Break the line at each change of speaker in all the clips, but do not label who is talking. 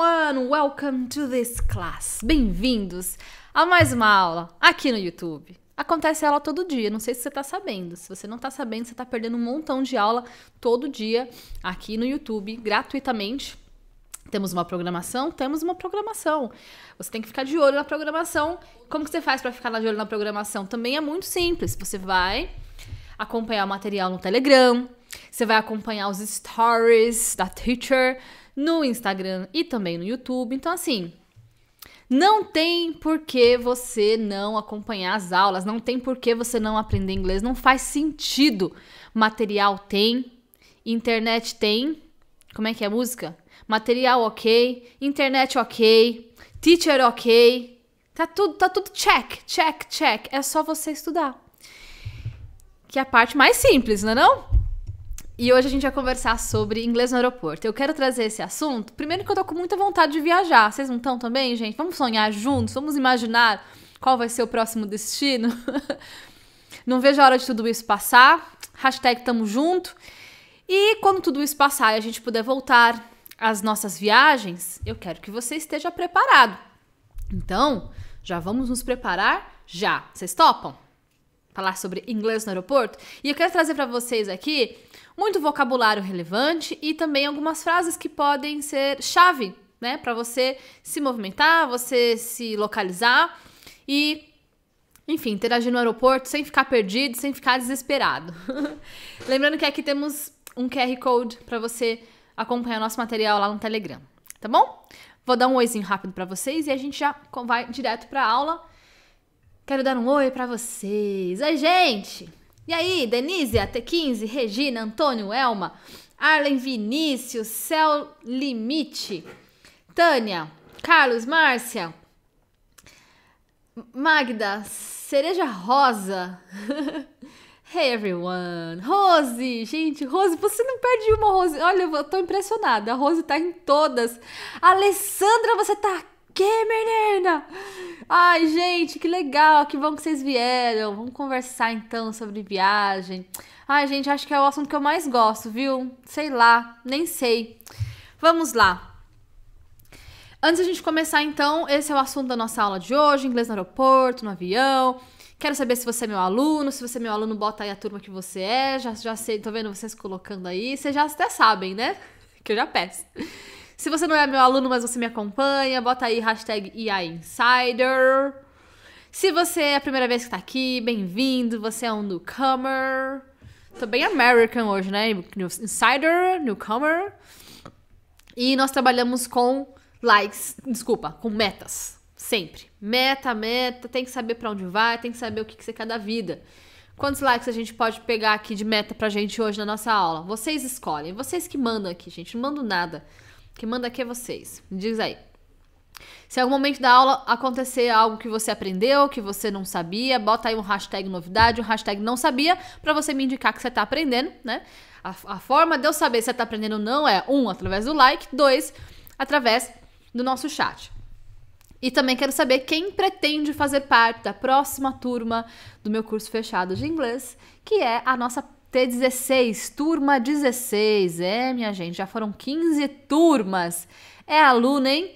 everyone, welcome to this class. Bem-vindos a mais uma aula aqui no YouTube. Acontece aula todo dia, não sei se você está sabendo. Se você não está sabendo, você está perdendo um montão de aula todo dia aqui no YouTube, gratuitamente. Temos uma programação? Temos uma programação. Você tem que ficar de olho na programação. Como que você faz para ficar de olho na programação? Também é muito simples. Você vai acompanhar o material no Telegram, você vai acompanhar os stories da teacher, no Instagram e também no YouTube. Então, assim, não tem por que você não acompanhar as aulas, não tem por que você não aprender inglês, não faz sentido. Material tem, internet tem. Como é que é a música? Material ok, internet ok, teacher ok. Tá tudo, tá tudo check, check, check. É só você estudar. Que é a parte mais simples, não é não? E hoje a gente vai conversar sobre inglês no aeroporto. Eu quero trazer esse assunto, primeiro que eu tô com muita vontade de viajar. Vocês não estão também, gente? Vamos sonhar juntos, vamos imaginar qual vai ser o próximo destino. não vejo a hora de tudo isso passar. Hashtag tamo junto. E quando tudo isso passar e a gente puder voltar às nossas viagens, eu quero que você esteja preparado. Então, já vamos nos preparar já. Vocês topam? Falar sobre inglês no aeroporto? E eu quero trazer para vocês aqui muito vocabulário relevante e também algumas frases que podem ser chave, né, para você se movimentar, você se localizar e enfim, interagir no aeroporto sem ficar perdido, sem ficar desesperado. Lembrando que aqui temos um QR Code para você acompanhar nosso material lá no Telegram, tá bom? Vou dar um oizinho rápido para vocês e a gente já vai direto para a aula. Quero dar um oi para vocês. Oi, gente! E aí, Denise, até 15, Regina, Antônio, Elma, Arlen, Vinícius, Céu Limite, Tânia, Carlos, Márcia, Magda, Cereja Rosa. hey everyone! Rose! Gente, Rose, você não perde uma, Rose. Olha, eu tô impressionada. A Rose tá em todas. Alessandra, você tá aqui quê, menina? Ai, gente, que legal, que bom que vocês vieram. Vamos conversar então sobre viagem. Ai, gente, acho que é o assunto que eu mais gosto, viu? Sei lá, nem sei. Vamos lá. Antes a gente começar, então, esse é o assunto da nossa aula de hoje: inglês no aeroporto, no avião. Quero saber se você é meu aluno. Se você é meu aluno, bota aí a turma que você é. Já, já sei, tô vendo vocês colocando aí. Vocês já até sabem, né? Que eu já peço. Se você não é meu aluno, mas você me acompanha, bota aí hashtag IAinsider. Se você é a primeira vez que tá aqui, bem-vindo, você é um newcomer. Tô bem American hoje, né? Insider, newcomer. E nós trabalhamos com likes, desculpa, com metas, sempre. Meta, meta, tem que saber para onde vai, tem que saber o que, que você quer da vida. Quantos likes a gente pode pegar aqui de meta pra gente hoje na nossa aula? Vocês escolhem, vocês que mandam aqui, gente, não mando nada. Que manda aqui é vocês. Me diz aí. Se em algum momento da aula acontecer algo que você aprendeu, que você não sabia, bota aí um hashtag novidade, um hashtag não sabia, para você me indicar que você está aprendendo, né? A, a, forma de eu saber se você está aprendendo ou não é, um, através do like, dois, através do nosso chat. E também quero saber quem pretende fazer parte da próxima turma do meu curso fechado de inglês, que é a nossa T16, turma 16. É, minha gente, já foram 15 turmas. É aluno, hein?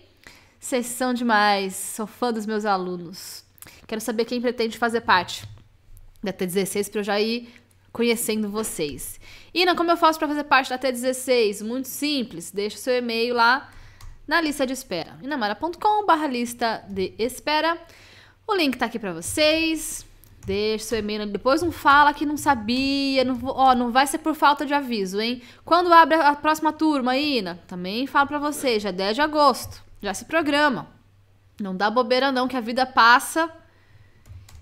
Vocês são demais. Sou fã dos meus alunos. Quero saber quem pretende fazer parte da T16 para eu já ir conhecendo vocês. Ina, como eu faço para fazer parte da T16? Muito simples. Deixa o seu e-mail lá na lista de espera. inamara.com/lista de espera. O link tá aqui para vocês. Deixa o e-mail. Depois não fala que não sabia. Não, ó, não vai ser por falta de aviso, hein? Quando abre a próxima turma, Ina? Também falo para você, já 10 é de agosto. Já se programa. Não dá bobeira, não, que a vida passa.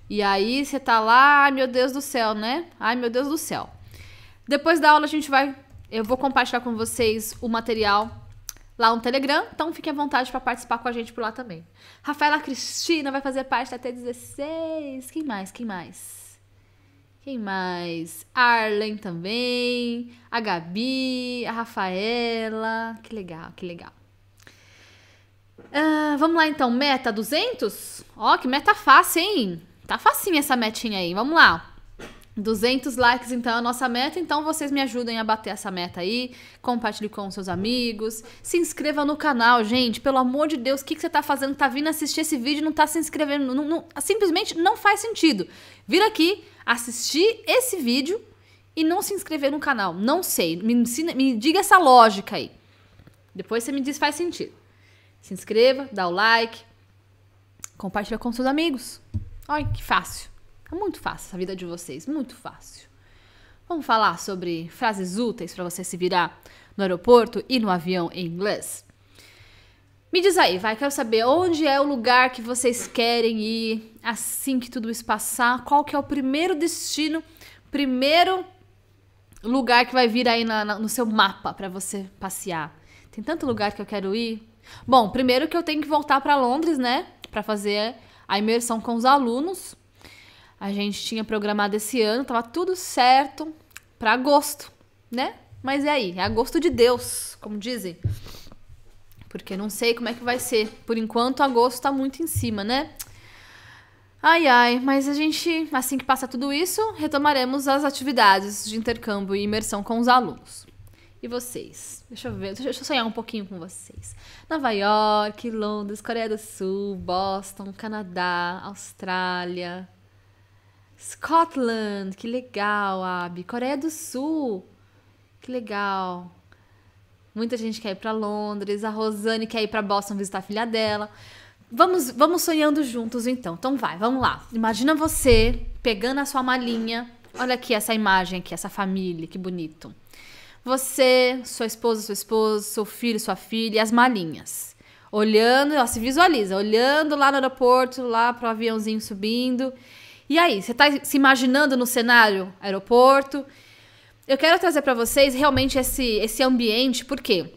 E aí você tá lá, ai meu Deus do céu, né? Ai meu Deus do céu. Depois da aula a gente vai. Eu vou compartilhar com vocês o material lá no Telegram, então fique à vontade para participar com a gente por lá também. Rafaela Cristina vai fazer parte até 16. Quem mais? Quem mais? Quem mais? Arlen também, a Gabi, a Rafaela. Que legal, que legal. Ah, vamos lá então, meta 200? Ó, oh, que meta fácil, hein? Tá facinha essa metinha aí. Vamos lá. 200 likes, então, é a nossa meta. Então, vocês me ajudem a bater essa meta aí. Compartilhe com seus amigos. Se inscreva no canal, gente. Pelo amor de Deus, o que, que você tá fazendo? Tá vindo assistir esse vídeo não tá se inscrevendo. Não, não, simplesmente não faz sentido. vira aqui, assistir esse vídeo e não se inscrever no canal. Não sei. Me, ensina, me diga essa lógica aí. Depois você me diz se faz sentido. Se inscreva, dá o like. Compartilha com seus amigos. Olha que fácil. É muito fácil a vida de vocês, muito fácil. Vamos falar sobre frases úteis para você se virar no aeroporto e no avião em inglês? Me diz aí, vai, quero saber onde é o lugar que vocês querem ir assim que tudo isso passar, qual que é o primeiro destino, primeiro lugar que vai vir aí na, na, no seu mapa para você passear. Tem tanto lugar que eu quero ir. Bom, primeiro que eu tenho que voltar para Londres, né, para fazer a imersão com os alunos. A gente tinha programado esse ano, tava tudo certo para agosto, né? Mas é aí, é agosto de Deus, como dizem. Porque não sei como é que vai ser. Por enquanto, agosto tá muito em cima, né? Ai, ai, mas a gente, assim que passar tudo isso, retomaremos as atividades de intercâmbio e imersão com os alunos. E vocês? Deixa eu ver, deixa eu sonhar um pouquinho com vocês. Nova York, Londres, Coreia do Sul, Boston, Canadá, Austrália, Scotland, que legal, Abby. Coreia do Sul, que legal. Muita gente quer ir para Londres, a Rosane quer ir para Boston visitar a filha dela. Vamos, vamos sonhando juntos então. Então vai, vamos lá. Imagina você pegando a sua malinha. Olha aqui essa imagem aqui, essa família, que bonito. Você, sua esposa, seu esposo, seu filho, sua filha e as malinhas. Olhando, ó, se visualiza, olhando lá no aeroporto, lá pro aviãozinho subindo e aí, você está se imaginando no cenário aeroporto? Eu quero trazer para vocês realmente esse, esse ambiente, por quê?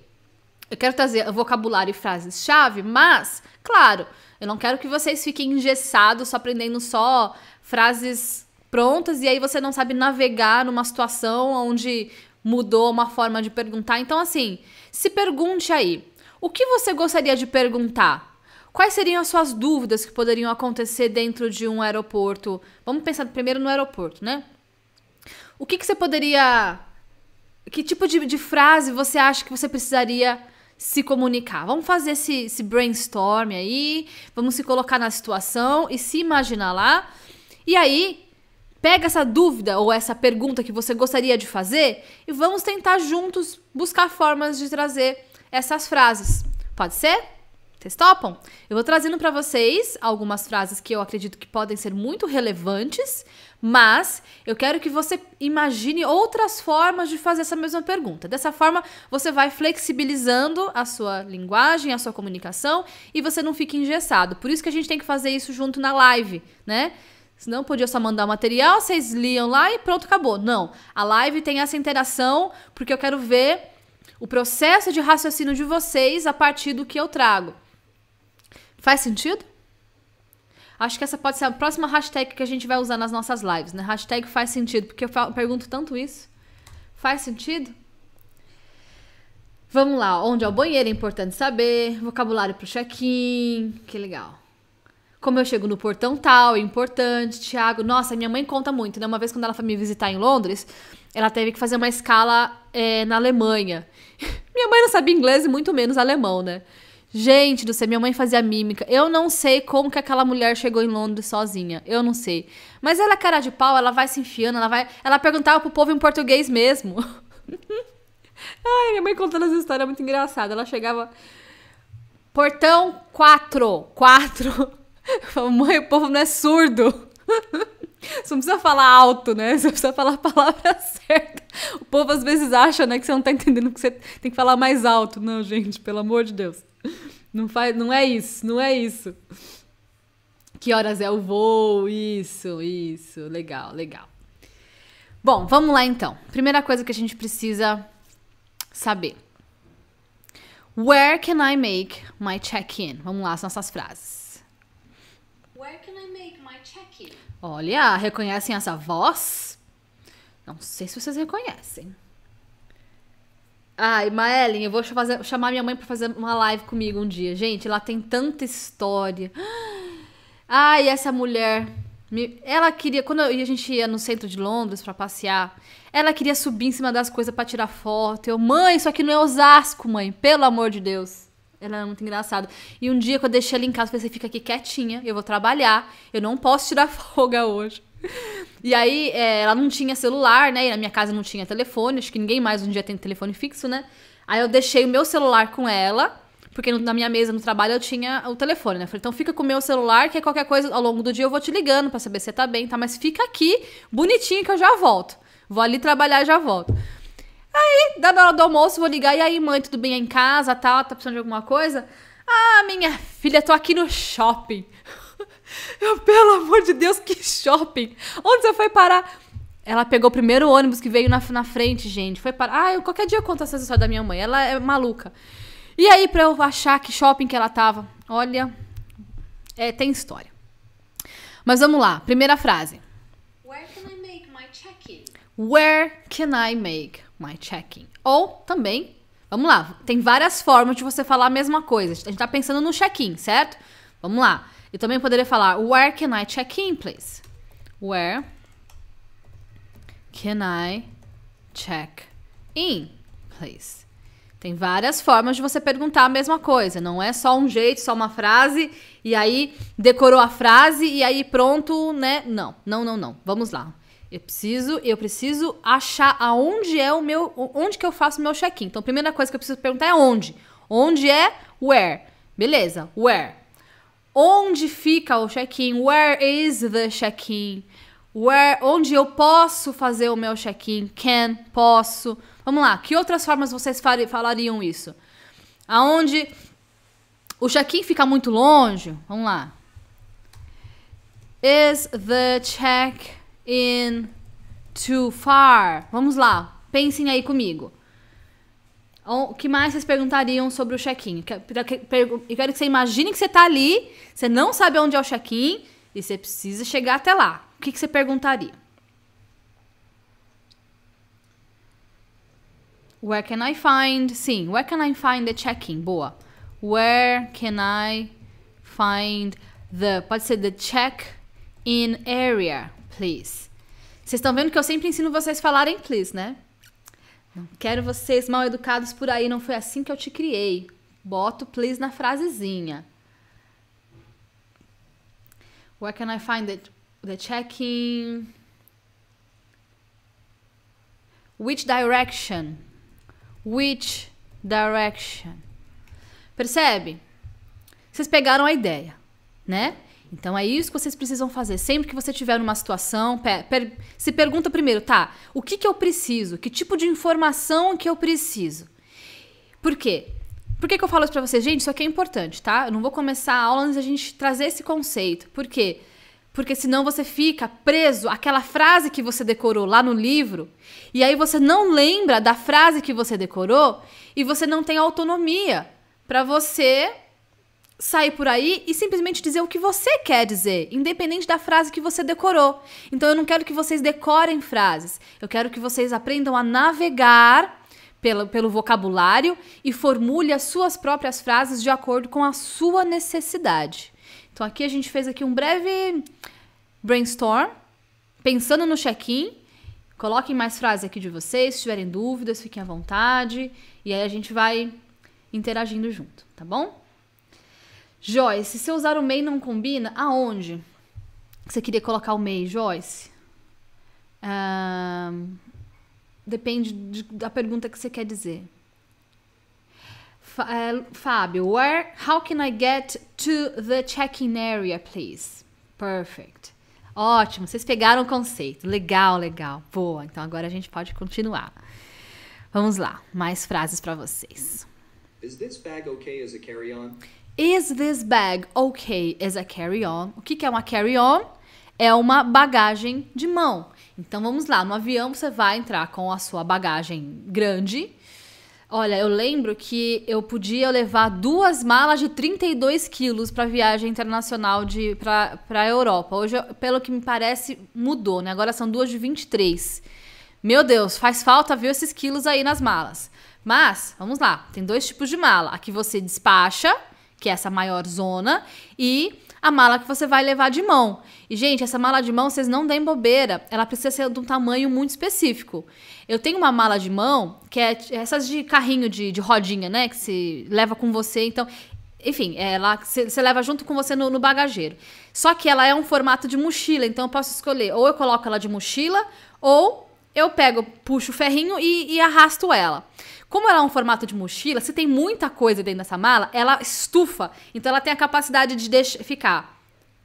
Eu quero trazer vocabulário e frases-chave, mas, claro, eu não quero que vocês fiquem engessados, só aprendendo só frases prontas e aí você não sabe navegar numa situação onde mudou uma forma de perguntar. Então, assim, se pergunte aí: o que você gostaria de perguntar? Quais seriam as suas dúvidas que poderiam acontecer dentro de um aeroporto? Vamos pensar primeiro no aeroporto, né? O que, que você poderia. Que tipo de, de frase você acha que você precisaria se comunicar? Vamos fazer esse, esse brainstorm aí, vamos se colocar na situação e se imaginar lá. E aí, pega essa dúvida ou essa pergunta que você gostaria de fazer e vamos tentar juntos buscar formas de trazer essas frases. Pode ser? Vocês topam? Eu vou trazendo para vocês algumas frases que eu acredito que podem ser muito relevantes, mas eu quero que você imagine outras formas de fazer essa mesma pergunta. Dessa forma, você vai flexibilizando a sua linguagem, a sua comunicação e você não fica engessado. Por isso que a gente tem que fazer isso junto na live, né? Senão podia só mandar o material, vocês liam lá e pronto, acabou. Não. A live tem essa interação porque eu quero ver o processo de raciocínio de vocês a partir do que eu trago. Faz sentido? Acho que essa pode ser a próxima hashtag que a gente vai usar nas nossas lives, né? Hashtag faz sentido, porque eu pergunto tanto isso. Faz sentido? Vamos lá, onde é o banheiro é importante saber, vocabulário pro check-in, que legal. Como eu chego no portão tal, é importante, Tiago. Nossa, minha mãe conta muito, né? Uma vez quando ela foi me visitar em Londres, ela teve que fazer uma escala é, na Alemanha. minha mãe não sabia inglês e muito menos alemão, né? Gente do céu, minha mãe fazia mímica. Eu não sei como que aquela mulher chegou em Londres sozinha. Eu não sei. Mas ela é cara de pau, ela vai se enfiando, ela vai. Ela perguntava pro povo em português mesmo. Ai, minha mãe contando essa história é muito engraçada. Ela chegava. Portão 4. 4. Mãe, o povo não é surdo. Você não precisa falar alto, né? Você precisa falar a palavra certa. O povo às vezes acha, né, que você não tá entendendo que você tem que falar mais alto. Não, gente, pelo amor de Deus. Não, faz, não é isso, não é isso. Que horas é o voo? Isso, isso. Legal, legal. Bom, vamos lá então. Primeira coisa que a gente precisa saber. Where can I make my check-in? Vamos lá, as nossas frases. Where can I make my check-in? Olha, reconhecem essa voz? Não sei se vocês reconhecem. Ai, Maellen, eu vou fazer, chamar minha mãe para fazer uma live comigo um dia. Gente, ela tem tanta história. Ai, essa mulher. Ela queria, quando a gente ia no centro de Londres para passear, ela queria subir em cima das coisas para tirar foto. Eu, mãe, isso aqui não é Osasco, mãe, pelo amor de Deus. Ela era muito engraçada. E um dia que eu deixei ela em casa, eu falei: você fica aqui quietinha, eu vou trabalhar, eu não posso tirar folga hoje. E aí, é, ela não tinha celular, né? E na minha casa não tinha telefone. Acho que ninguém mais um dia tem telefone fixo, né? Aí eu deixei o meu celular com ela, porque no, na minha mesa no trabalho eu tinha o telefone, né? falei, então fica com o meu celular, que é qualquer coisa ao longo do dia eu vou te ligando para saber se você tá bem, tá? Mas fica aqui, bonitinho, que eu já volto. Vou ali trabalhar e já volto. Aí, da hora do almoço, vou ligar. E aí, mãe, tudo bem aí em casa, tal? Tá, tá precisando de alguma coisa? Ah, minha filha, tô aqui no shopping. Eu, pelo amor de Deus, que shopping! Onde você foi parar? Ela pegou o primeiro ônibus que veio na, na frente, gente. Foi parar. Ah, eu, qualquer dia eu conto essa história da minha mãe. Ela é maluca. E aí, pra eu achar que shopping que ela tava? Olha, é, tem história. Mas vamos lá. Primeira frase. Where can I make my check-in? Where can I make my check-in? Ou também, vamos lá. Tem várias formas de você falar a mesma coisa. A gente tá pensando no check-in, certo? Vamos lá. Eu também poderia falar, where can I check in, please? Where can I check in, please? Tem várias formas de você perguntar a mesma coisa. Não é só um jeito, só uma frase, e aí decorou a frase e aí pronto, né? Não, não, não, não. Vamos lá. Eu preciso, eu preciso achar aonde é o meu, onde que eu faço meu check-in. Então, a primeira coisa que eu preciso perguntar é onde. Onde é where? Beleza? Where? Onde fica o check-in? Where is the check-in? Where, onde eu posso fazer o meu check-in? Can, posso. Vamos lá, que outras formas vocês falariam isso? Aonde o check-in fica muito longe? Vamos lá. Is the check-in too far? Vamos lá, pensem aí comigo. O que mais vocês perguntariam sobre o check-in? Eu quero que você imagine que você está ali, você não sabe onde é o check-in e você precisa chegar até lá. O que, que você perguntaria? Where can I find? Sim, where can I find the check-in? Boa. Where can I find the. Pode ser the check-in area, please. Vocês estão vendo que eu sempre ensino vocês a falarem please, né? Não quero vocês mal educados por aí, não foi assim que eu te criei. Boto please na frasezinha. Where can I find the, the check-in? Which direction? Which direction? Percebe? Vocês pegaram a ideia, né? Então é isso que vocês precisam fazer. Sempre que você estiver numa situação, per, per, se pergunta primeiro, tá, o que, que eu preciso? Que tipo de informação que eu preciso? Por quê? Por que, que eu falo isso pra vocês? Gente, isso aqui é importante, tá? Eu não vou começar a aula antes da gente trazer esse conceito. Por quê? Porque senão você fica preso àquela frase que você decorou lá no livro, e aí você não lembra da frase que você decorou e você não tem autonomia para você sair por aí e simplesmente dizer o que você quer dizer, independente da frase que você decorou. Então eu não quero que vocês decorem frases. Eu quero que vocês aprendam a navegar pelo, pelo vocabulário e formule as suas próprias frases de acordo com a sua necessidade. Então aqui a gente fez aqui um breve brainstorm, pensando no check-in. Coloquem mais frases aqui de vocês, se tiverem dúvidas, fiquem à vontade. E aí a gente vai interagindo junto, tá bom? Joyce, se eu usar o MEI não combina, aonde? Você queria colocar o MEI, Joyce? depende de, da pergunta que você quer dizer. F uh, eh, Fábio, where, how can I get to the check-in area, please? Perfect. Ótimo, vocês pegaram o conceito. Legal, legal. Boa. Então agora a gente pode continuar. Vamos lá, mais frases para vocês. Is this bag okay as a carry-on? Is this bag okay as a carry-on? O que, que é uma carry-on? É uma bagagem de mão. Então vamos lá, no avião você vai entrar com a sua bagagem grande. Olha, eu lembro que eu podia levar duas malas de 32 quilos para viagem internacional para a Europa. Hoje, pelo que me parece, mudou, né? Agora são duas de 23. Meu Deus, faz falta ver esses quilos aí nas malas. Mas, vamos lá, tem dois tipos de mala. A que você despacha, que é essa maior zona, e a mala que você vai levar de mão. E, gente, essa mala de mão, vocês não deem bobeira. Ela precisa ser de um tamanho muito específico. Eu tenho uma mala de mão, que é essas de carrinho de, de rodinha, né? Que se leva com você. Então, enfim, é ela você leva junto com você no, no, bagageiro. Só que ela é um formato de mochila, então eu posso escolher, ou eu coloco ela de mochila, ou eu pego, puxo o ferrinho e, e arrasto ela. Como ela é um formato de mochila, se tem muita coisa dentro dessa mala, ela estufa. Então ela tem a capacidade de deixar, ficar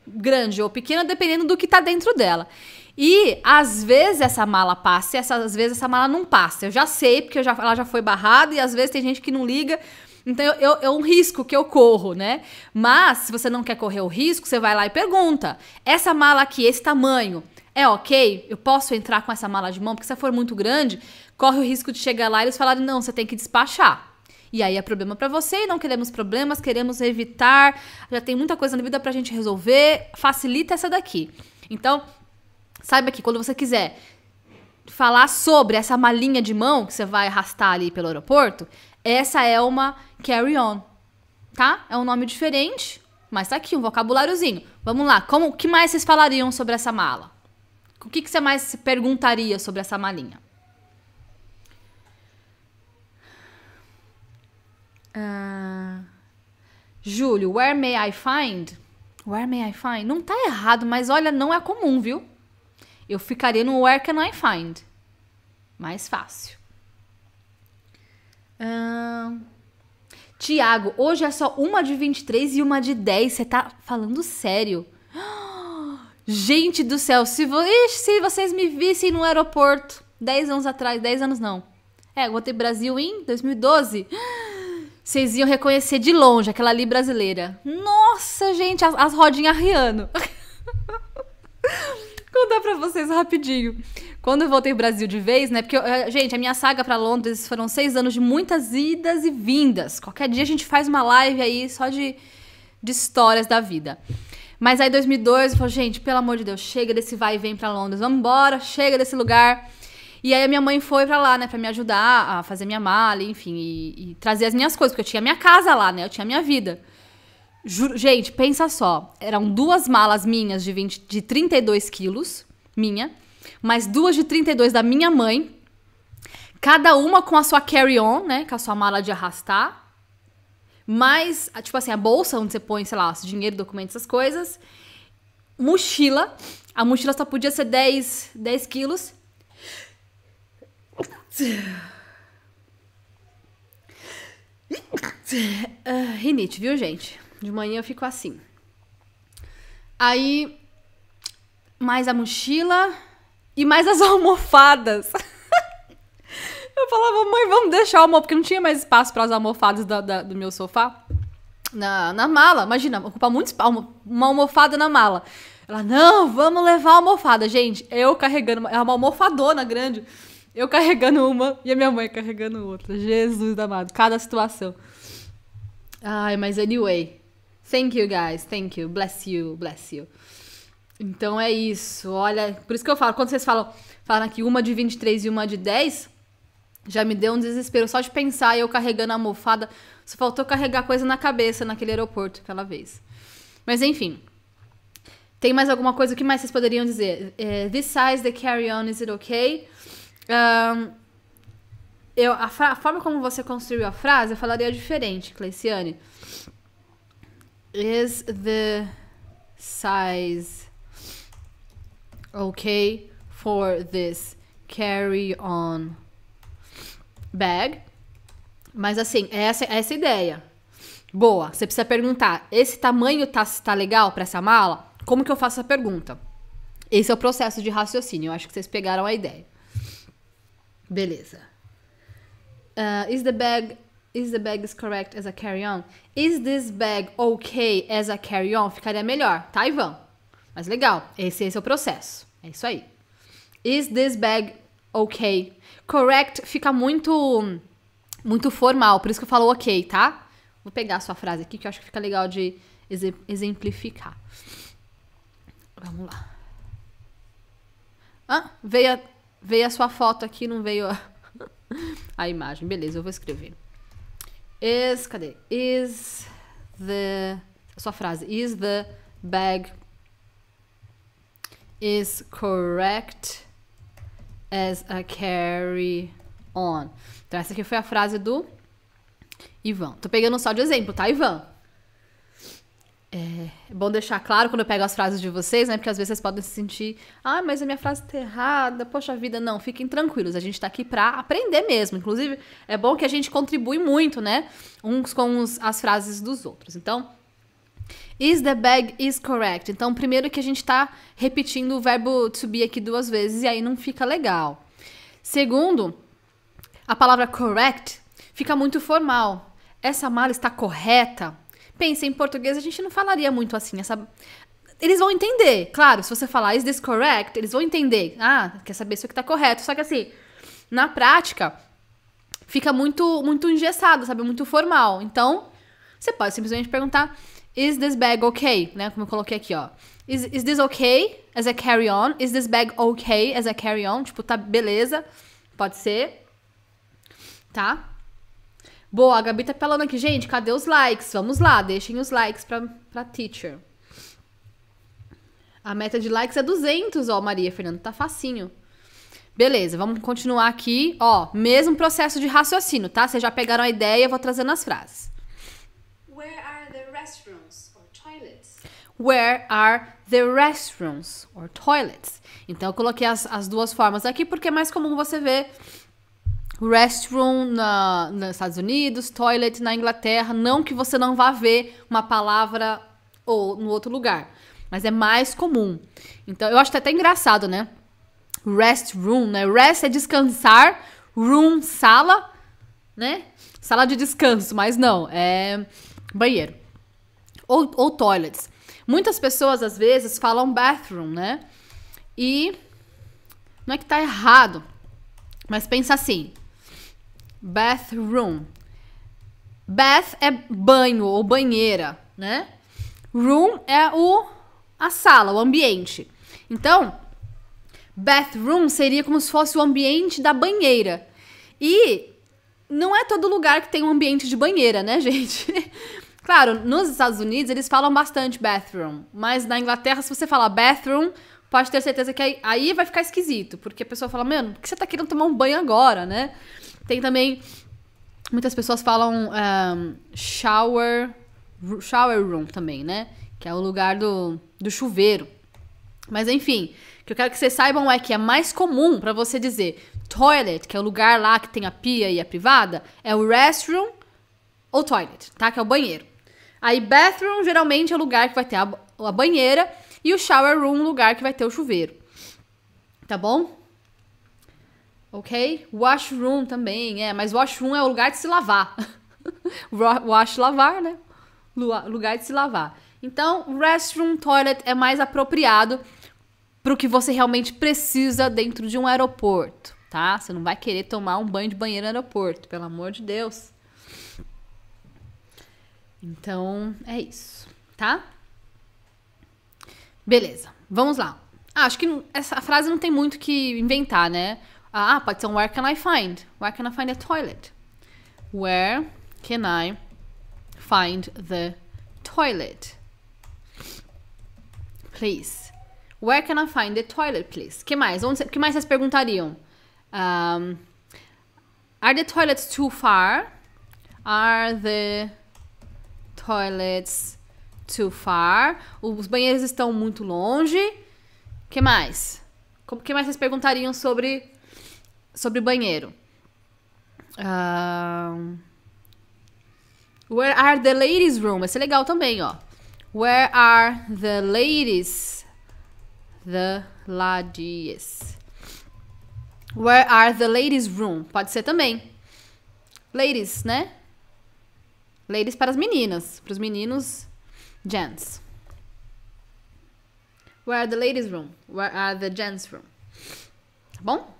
grande ou pequena, dependendo do que está dentro dela. E às vezes essa mala passa, e às vezes essa mala não passa. Eu já sei, porque já, ela já foi barrada, e às vezes tem gente que não liga. Então eu, eu, é um risco que eu corro, né? Mas se você não quer correr o risco, você vai lá e pergunta: essa mala aqui, esse tamanho, é ok? Eu posso entrar com essa mala de mão? Porque se for muito grande, corre o risco de chegar lá e eles falarem: não, você tem que despachar. E aí é problema para você e não queremos problemas, queremos evitar. Já tem muita coisa na vida pra gente resolver. Facilita essa daqui. Então, saiba que quando você quiser falar sobre essa malinha de mão que você vai arrastar ali pelo aeroporto, essa é uma carry-on, tá? É um nome diferente, mas tá aqui um vocabuláriozinho. Vamos lá, como que mais vocês falariam sobre essa mala? O que, que você mais se perguntaria sobre essa malinha? Julio, ah, Júlio, where may I find? Where may I find? Não tá errado, mas olha, não é comum, viu? Eu ficaria no where can I find. Mais fácil. Uh, Tiago, hoje é só uma de 23 e uma de 10. Você tá falando sério? Gente do céu, se, vo... Ixi, se vocês me vissem no aeroporto 10 anos atrás, 10 anos não. É, eu ter Brasil em 2012. vocês iam reconhecer de longe aquela ali brasileira. Nossa, gente, as, as rodinhas arriando. Contar pra vocês rapidinho. Quando eu voltei ao Brasil de vez, né? Porque, eu, eh, gente, a minha saga para Londres foram seis anos de muitas idas e vindas. Qualquer dia a gente faz uma live aí só de, de histórias da vida. Mas aí, em 2002, eu falei, gente, pelo amor de Deus, chega desse vai e vem pra Londres, vamos embora, chega desse lugar. E aí a minha mãe foi pra lá, né, pra me ajudar a fazer minha mala, enfim, e, e trazer as minhas coisas, porque eu tinha minha casa lá, né, eu tinha minha vida. gente, pensa só, eram duas malas minhas de, 20, de 32 quilos, minha, mais duas de 32 da minha mãe, cada uma com a sua carry-on, né, com a sua mala de arrastar, mais, tipo assim, a bolsa onde você põe, sei lá, dinheiro, documentos, essas coisas, mochila, a mochila só podia ser 10, 10 quilos, Uh, rinite, viu, gente? De manhã eu fico assim. Aí, mais a mochila e mais as almofadas. eu falava, mãe, vamos deixar o almofa, porque não tinha mais espaço para as almofadas da, da, do meu sofá na, na mala. Imagina, ocupar muito espaço, uma almofada na mala. Ela, não, vamos levar a almofada. Gente, eu carregando, é uma almofadona grande. Eu carregando uma e a minha mãe carregando outra. Jesus amado, cada situação. Ai, mas anyway. Thank you guys, thank you, bless you, bless you. Então é isso, olha, por isso que eu falo, quando vocês falam, falam aqui uma de 23 e uma de 10, já me deu um desespero só de pensar eu carregando a almofada. Só faltou carregar coisa na cabeça naquele aeroporto aquela vez. Mas enfim. Tem mais alguma coisa? O que mais vocês poderiam dizer? this é, size, the carry-on, is it okay? Um, eu, a, a, forma como você construiu a frase, eu falaria diferente, Cleiciane. Is the size okay for this carry-on bag? Mas assim, é essa é essa ideia. Boa, você precisa perguntar: esse tamanho tá, tá legal para essa mala? Como que eu faço a pergunta? Esse é o processo de raciocínio. Eu acho que vocês pegaram a ideia. Beleza. Uh, is the bag is the bag is correct as a carry-on? Is this bag okay as a carry-on? Ficaria melhor, tá, Ivan? Mas legal, esse, esse é o processo. É isso aí. Is this bag okay? Correct fica muito muito formal, por isso que eu falo ok, tá? Vou pegar a sua frase aqui que eu acho que fica legal de exemplificar. Vamos lá. Ah, veio a Veio a sua foto aqui, não veio a, a imagem. Beleza, eu vou escrever. Is, cadê? Is the. Sua frase. Is the bag is correct as a carry on. Então, essa aqui foi a frase do Ivan. Tô pegando só de exemplo, tá, Ivan? É, é bom deixar claro quando eu pego as frases de vocês, né? Porque às vezes vocês podem se sentir, ah, mas a minha frase tá errada, poxa vida, não, fiquem tranquilos, a gente tá aqui pra aprender mesmo. Inclusive, é bom que a gente contribui muito, né? Uns com os, as frases dos outros. Então, Is the bag is correct? Então, primeiro que a gente tá repetindo o verbo to be aqui duas vezes e aí não fica legal. Segundo, a palavra correct fica muito formal. Essa mala está correta Pensa, em português a gente não falaria muito assim. Essa... Eles vão entender, claro, se você falar is this correct, eles vão entender. Ah, quer saber se o que tá correto. Só que assim, na prática, fica muito, muito engessado, sabe? Muito formal. Então, você pode simplesmente perguntar Is this bag okay? Né? Como eu coloquei aqui, ó. Is, is this okay as a carry-on? Is this bag okay as a carry-on? Tipo, tá beleza? Pode ser. Tá? Boa, a Gabi tá pelando aqui. Gente, cadê os likes? Vamos lá, deixem os likes pra, pra teacher. A meta de likes é 200, ó, Maria Fernanda. Tá facinho. Beleza, vamos continuar aqui. Ó, mesmo processo de raciocínio, tá? Vocês já pegaram a ideia, eu vou trazendo as frases. Where are the restrooms or toilets? Where are the restrooms or toilets? Então, eu coloquei as, as duas formas aqui porque é mais comum você ver restroom na, nos Estados Unidos, toilet na Inglaterra. Não que você não vá ver uma palavra ou no outro lugar, mas é mais comum. Então, eu acho até engraçado, né? Restroom, né? Rest é descansar, room, sala, né? Sala de descanso, mas não, é banheiro. Ou, ou toilets. Muitas pessoas, às vezes, falam bathroom, né? E não é que tá errado, mas pensa assim: Bathroom. Bath é banho ou banheira, né? Room é o a sala, o ambiente. Então, bathroom seria como se fosse o ambiente da banheira. E não é todo lugar que tem um ambiente de banheira, né, gente? claro, nos Estados Unidos eles falam bastante bathroom, mas na Inglaterra, se você falar bathroom, pode ter certeza que aí, aí vai ficar esquisito, porque a pessoa fala, mano, por que você tá querendo tomar um banho agora, né? Tem também. Muitas pessoas falam um, shower, shower room também, né? Que é o lugar do, do chuveiro. Mas enfim, o que eu quero que vocês saibam é que é mais comum para você dizer toilet, que é o lugar lá que tem a pia e a privada, é o restroom ou toilet, tá? Que é o banheiro. Aí bathroom geralmente é o lugar que vai ter a, a banheira e o shower room lugar que vai ter o chuveiro. Tá bom? ok? Washroom também, é, mas washroom é o lugar de se lavar. Wash, lavar, né? Lugar de se lavar. Então, restroom, toilet é mais apropriado para o que você realmente precisa dentro de um aeroporto, tá? Você não vai querer tomar um banho de banheiro no aeroporto, pelo amor de Deus. Então, é isso, tá? Beleza, vamos lá. Ah, acho que essa frase não tem muito que inventar, né? Ah, ah, pode ser um where can I find? Where can I find a toilet? Where can I find the toilet? Please. Where can I find the toilet, please? Que mais? Onde, que mais vocês perguntariam? Um, are the toilets too far? Are the toilets too far? Os banheiros estão muito longe. Que mais? Como que mais vocês perguntariam sobre sobre banheiro. Uh... Where are the ladies' room? Esse é legal também, ó. Where are the ladies? The ladies. Where are the ladies' room? Pode ser também. Ladies, né? Ladies para as meninas. Para os meninos, gents. Where are the ladies' room? Where are the gents' room? Tá bom?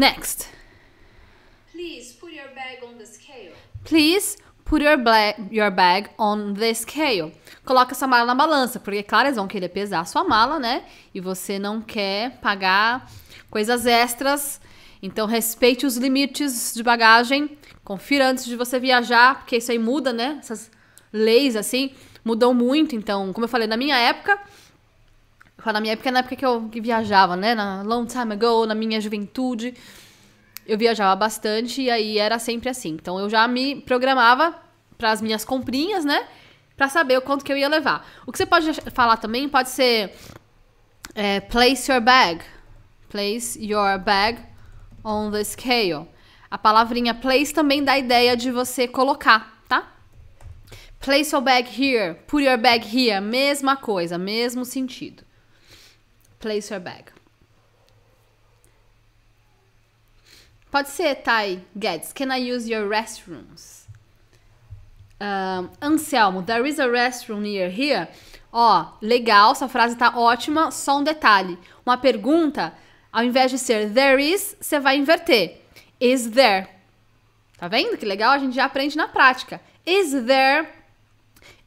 Next. Please put your bag on the scale. Please put your, your bag on the scale. Coloca sua mala na balança, porque, é claro, eles vão querer é pesar a sua mala, né? E você não quer pagar coisas extras. Então, respeite os limites de bagagem. Confira antes de você viajar, porque isso aí muda, né? Essas leis, assim, mudam muito. Então, como eu falei, na minha época, na minha época, na época que eu viajava, né? Na long time ago, na minha juventude. Eu viajava bastante e aí era sempre assim. Então eu já me programava para as minhas comprinhas, né? Para saber o quanto que eu ia levar. O que você pode falar também pode ser é, place your bag. Place your bag on the scale. A palavrinha place também dá a ideia de você colocar, tá? Place your bag here, put your bag here, mesma coisa, mesmo sentido. Place your bag. Pode ser, Thay Guedes. Can I use your restrooms? Um, ah, Anselmo, there is a restroom near here. Ó, legal, sua frase tá ótima, só um detalhe. Uma pergunta, ao invés de ser there is, você vai inverter. Is there. Tá vendo que legal? A gente já aprende na prática. Is there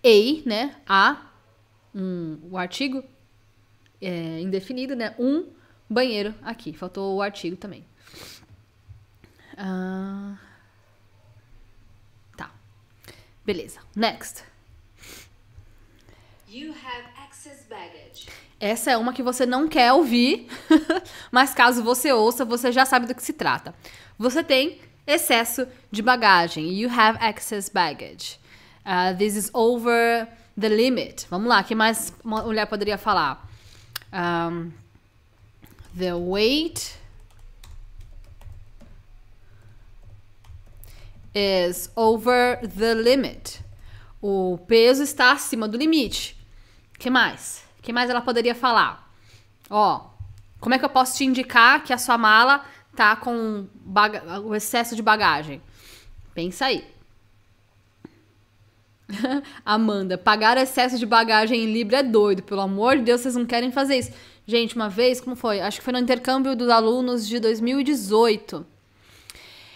a, né? A, um, o artigo é, indefinido, né? Um banheiro aqui. Faltou o artigo também. Ah, tá. Beleza. Next. Essa é uma que você não quer ouvir, mas caso você ouça, você já sabe do que se trata. Você tem excesso de bagagem. You have excess baggage. Uh, this is over the limit. Vamos lá, o que mais uma mulher poderia falar? um, the weight is over the limit. O peso está acima do limite. Que mais? Que mais ela poderia falar? Ó, como é que eu posso te indicar que a sua mala tá com o excesso de bagagem? Pensa aí. Amanda, pagar excesso de bagagem em Libra é doido, pelo amor de Deus, vocês não querem fazer isso. Gente, uma vez, como foi? Acho que foi no intercâmbio dos alunos de 2018.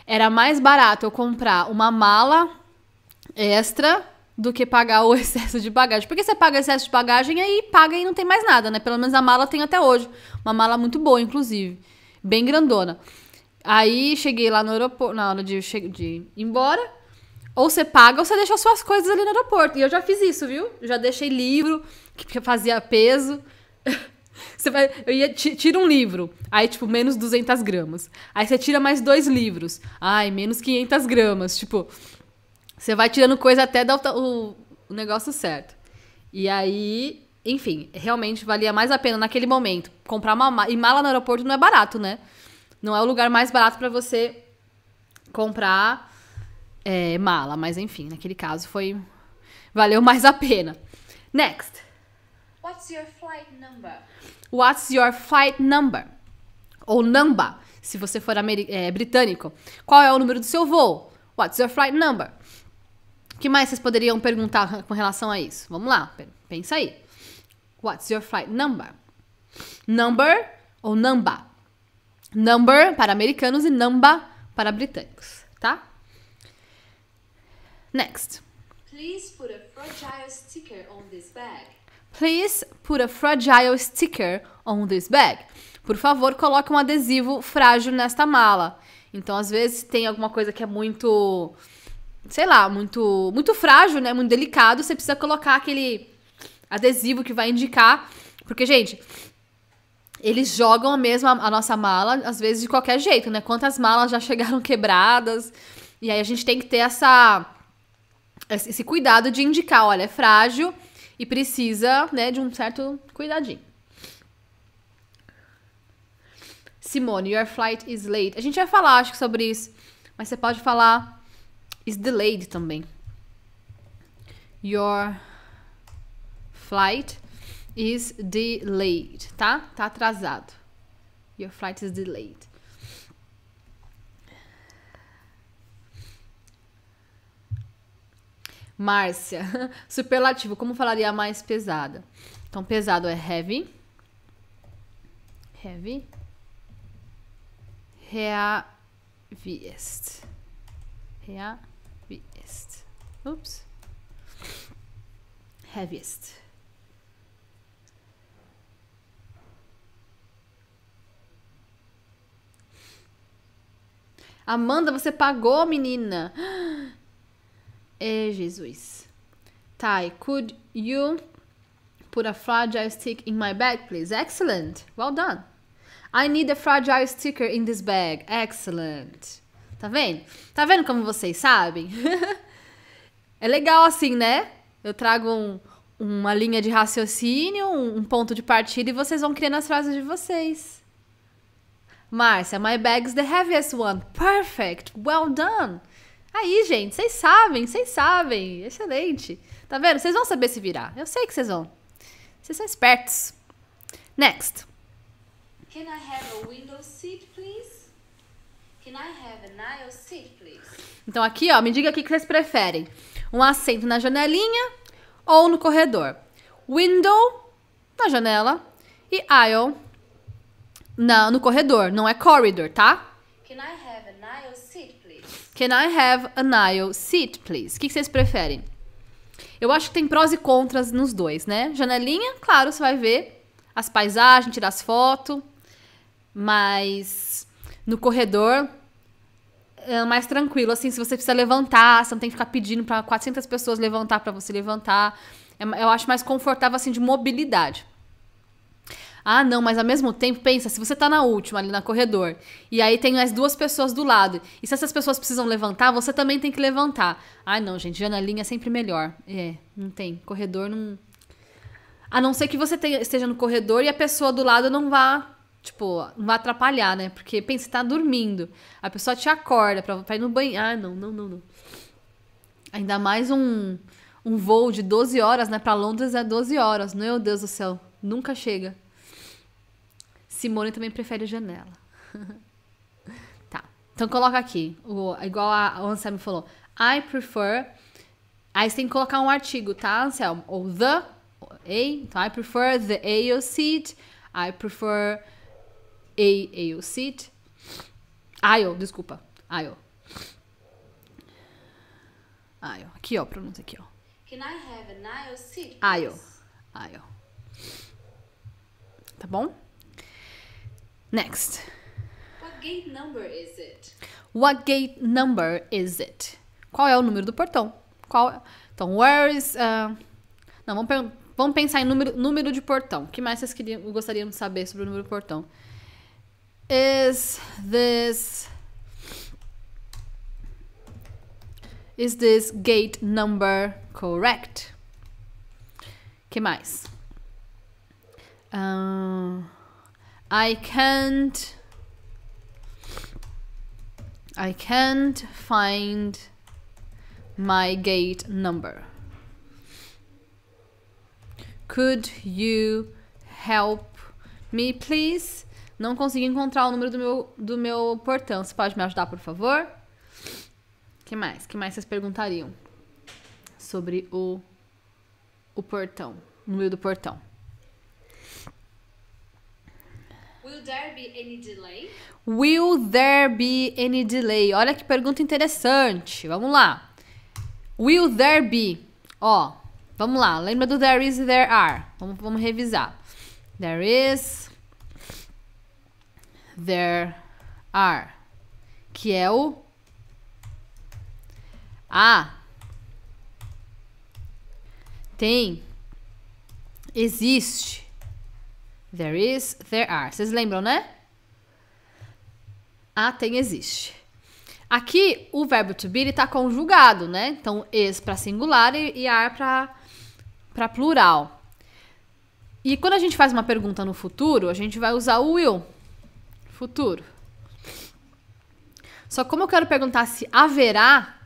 Era mais barato eu comprar uma mala extra do que pagar o excesso de bagagem. Porque você paga excesso de bagagem, aí paga e não tem mais nada, né? Pelo menos a mala tem até hoje. Uma mala muito boa, inclusive. Bem grandona. Aí cheguei lá no aeroporto, na hora de, de ir embora. Ou você paga ou você deixa suas coisas ali no aeroporto. E eu já fiz isso, viu? Já deixei livro, que fazia peso. Você vai, eu ia, tira um livro, aí, tipo, menos 200 gramas. Aí você tira mais dois livros, ai, menos 500 gramas. Tipo, você vai tirando coisa até dar o, o negócio certo. E aí, enfim, realmente valia mais a pena naquele momento. Comprar uma mala, e mala no aeroporto não é barato, né? Não é o lugar mais barato para você comprar é, mala, mas enfim, naquele caso foi. Valeu mais a pena. Next. What's your flight number? What's your flight number? Ou number, se você for é, britânico. Qual é o número do seu voo? What's your flight number? O que mais vocês poderiam perguntar com relação a isso? Vamos lá, pensa aí. What's your flight number? Number ou number? Number para americanos e number para britânicos, tá? Next. Please put a fragile sticker on this bag. Please put a fragile sticker on this bag. Por favor, coloque um adesivo frágil nesta mala. Então, às vezes tem alguma coisa que é muito, sei lá, muito, muito frágil, né? Muito delicado. Você precisa colocar aquele adesivo que vai indicar, porque gente, eles jogam mesmo a, a nossa mala, às vezes de qualquer jeito, né? Quantas malas já chegaram quebradas? E aí a gente tem que ter essa esse cuidado de indicar, olha, é frágil e precisa, né, de um certo cuidadinho. Simone, your flight is late. A gente vai falar, acho que, sobre isso. Mas você pode falar is delayed também. Your flight is delayed, tá? Tá atrasado. Your flight is delayed. Márcia. Superlativo, como falaria mais pesada? Então, pesado é heavy. Heavy. Heaviest. Heaviest. Ups. Heaviest. Amanda, você pagou, menina. É Jesus. Ty, could you put a fragile stick in my bag, please? Excellent. Well done. I need a fragile sticker in this bag. Excellent. Tá vendo? Tá vendo como vocês sabem? é legal assim, né? Eu trago um, uma linha de raciocínio, um, um ponto de partida e vocês vão criando as frases de vocês. Márcia, my bag's the heaviest one. Perfect. Well done. Aí, gente, vocês sabem, vocês sabem. Excelente. Tá vendo? Vocês vão saber se virar. Eu sei que vocês vão. Vocês são espertos. Next. Can I have a window seat, please? Can I have an aisle seat, please? Então aqui, ó, me diga o que vocês preferem. Um assento na janelinha ou no corredor. Window na janela e aisle na, no corredor. Não é corridor, tá? Can I have Can I have an aisle seat, please? O que, que vocês preferem? Eu acho que tem prós e contras nos dois, né? Janelinha, claro, você vai ver as paisagens, tirar as fotos, mas no corredor é mais tranquilo, assim, se você precisa levantar, você não tem que ficar pedindo para 400 pessoas levantar para você levantar. É eu acho mais confortável assim de mobilidade. Ah, não, mas ao mesmo tempo, pensa, se você tá na última, ali na corredor, e aí tem as duas pessoas do lado, e se essas pessoas precisam levantar, você também tem que levantar. Ah, não, gente, janelinha é sempre melhor. É, não tem. Corredor não. A não ser que você tenha, esteja no corredor e a pessoa do lado não vá tipo, não vá atrapalhar, né? Porque pensa, você tá dormindo. A pessoa te acorda pra, pra ir no banheiro. Ah, não, não, não, não. Ainda mais um, um voo de 12 horas, né? Pra Londres é 12 horas. Meu Deus do céu. Nunca chega. Simone também prefere a janela. tá. Então coloca aqui, o, igual a, Anselmo falou. I prefer. Aí você tem que colocar um artigo, tá, Anselmo? Ou the, ou a. Então, I prefer the AO seat. I prefer a AO seat. IO, desculpa. IO. IO. Aqui, ó, pronúncia aqui, ó. Can I have an IO seat? IO. IO. Tá bom? Next. What gate number is it? What gate number is it? Qual é o número do portão? Qual é- Então, where is. Uh... Não, vamos, vamos, pensar em número, número de portão. O que mais vocês queriam, gostariam de saber sobre o número do portão? Is this. Is this gate number correct? que mais? Uh... I can't I can't find my gate number. Could you help me please? Não consegui encontrar o número do meu, do meu portão. Você pode me ajudar, por favor? Que mais? Que mais vocês perguntariam sobre o o portão, o número do portão? Will there be any delay? Will there be any delay? Olha que pergunta interessante. Vamos lá. Will there be? Ó, vamos lá. Lembra do there is e there are. Vamos, vamos revisar. There is. There are. Que é o. A. Tem. Existe There is, there are. Vocês lembram, né? A tem, existe. Aqui, o verbo to be está conjugado, né? Então, is para singular e, e are para plural. E quando a gente faz uma pergunta no futuro, a gente vai usar o will. Futuro. Só como eu quero perguntar se haverá,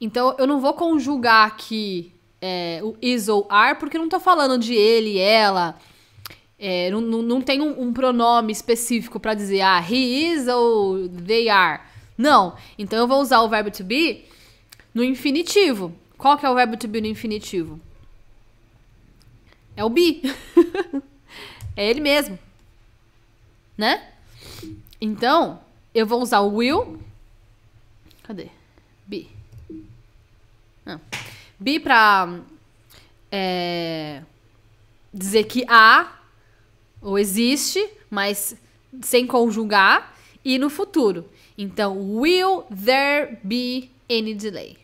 então eu não vou conjugar aqui é, o is ou are, porque eu não estou falando de ele, ela, é, não, não, tem um, um pronome específico para dizer, ah, he is ou they are. Não. Então eu vou usar o verbo to be no infinitivo. Qual que é o verbo to be no infinitivo? É o be. é ele mesmo. Né? Então, eu vou usar o will. Cadê? Be. Não. Ah. Be pra é, dizer que há ou existe, mas sem conjugar, e no futuro. Então, will there be any delay?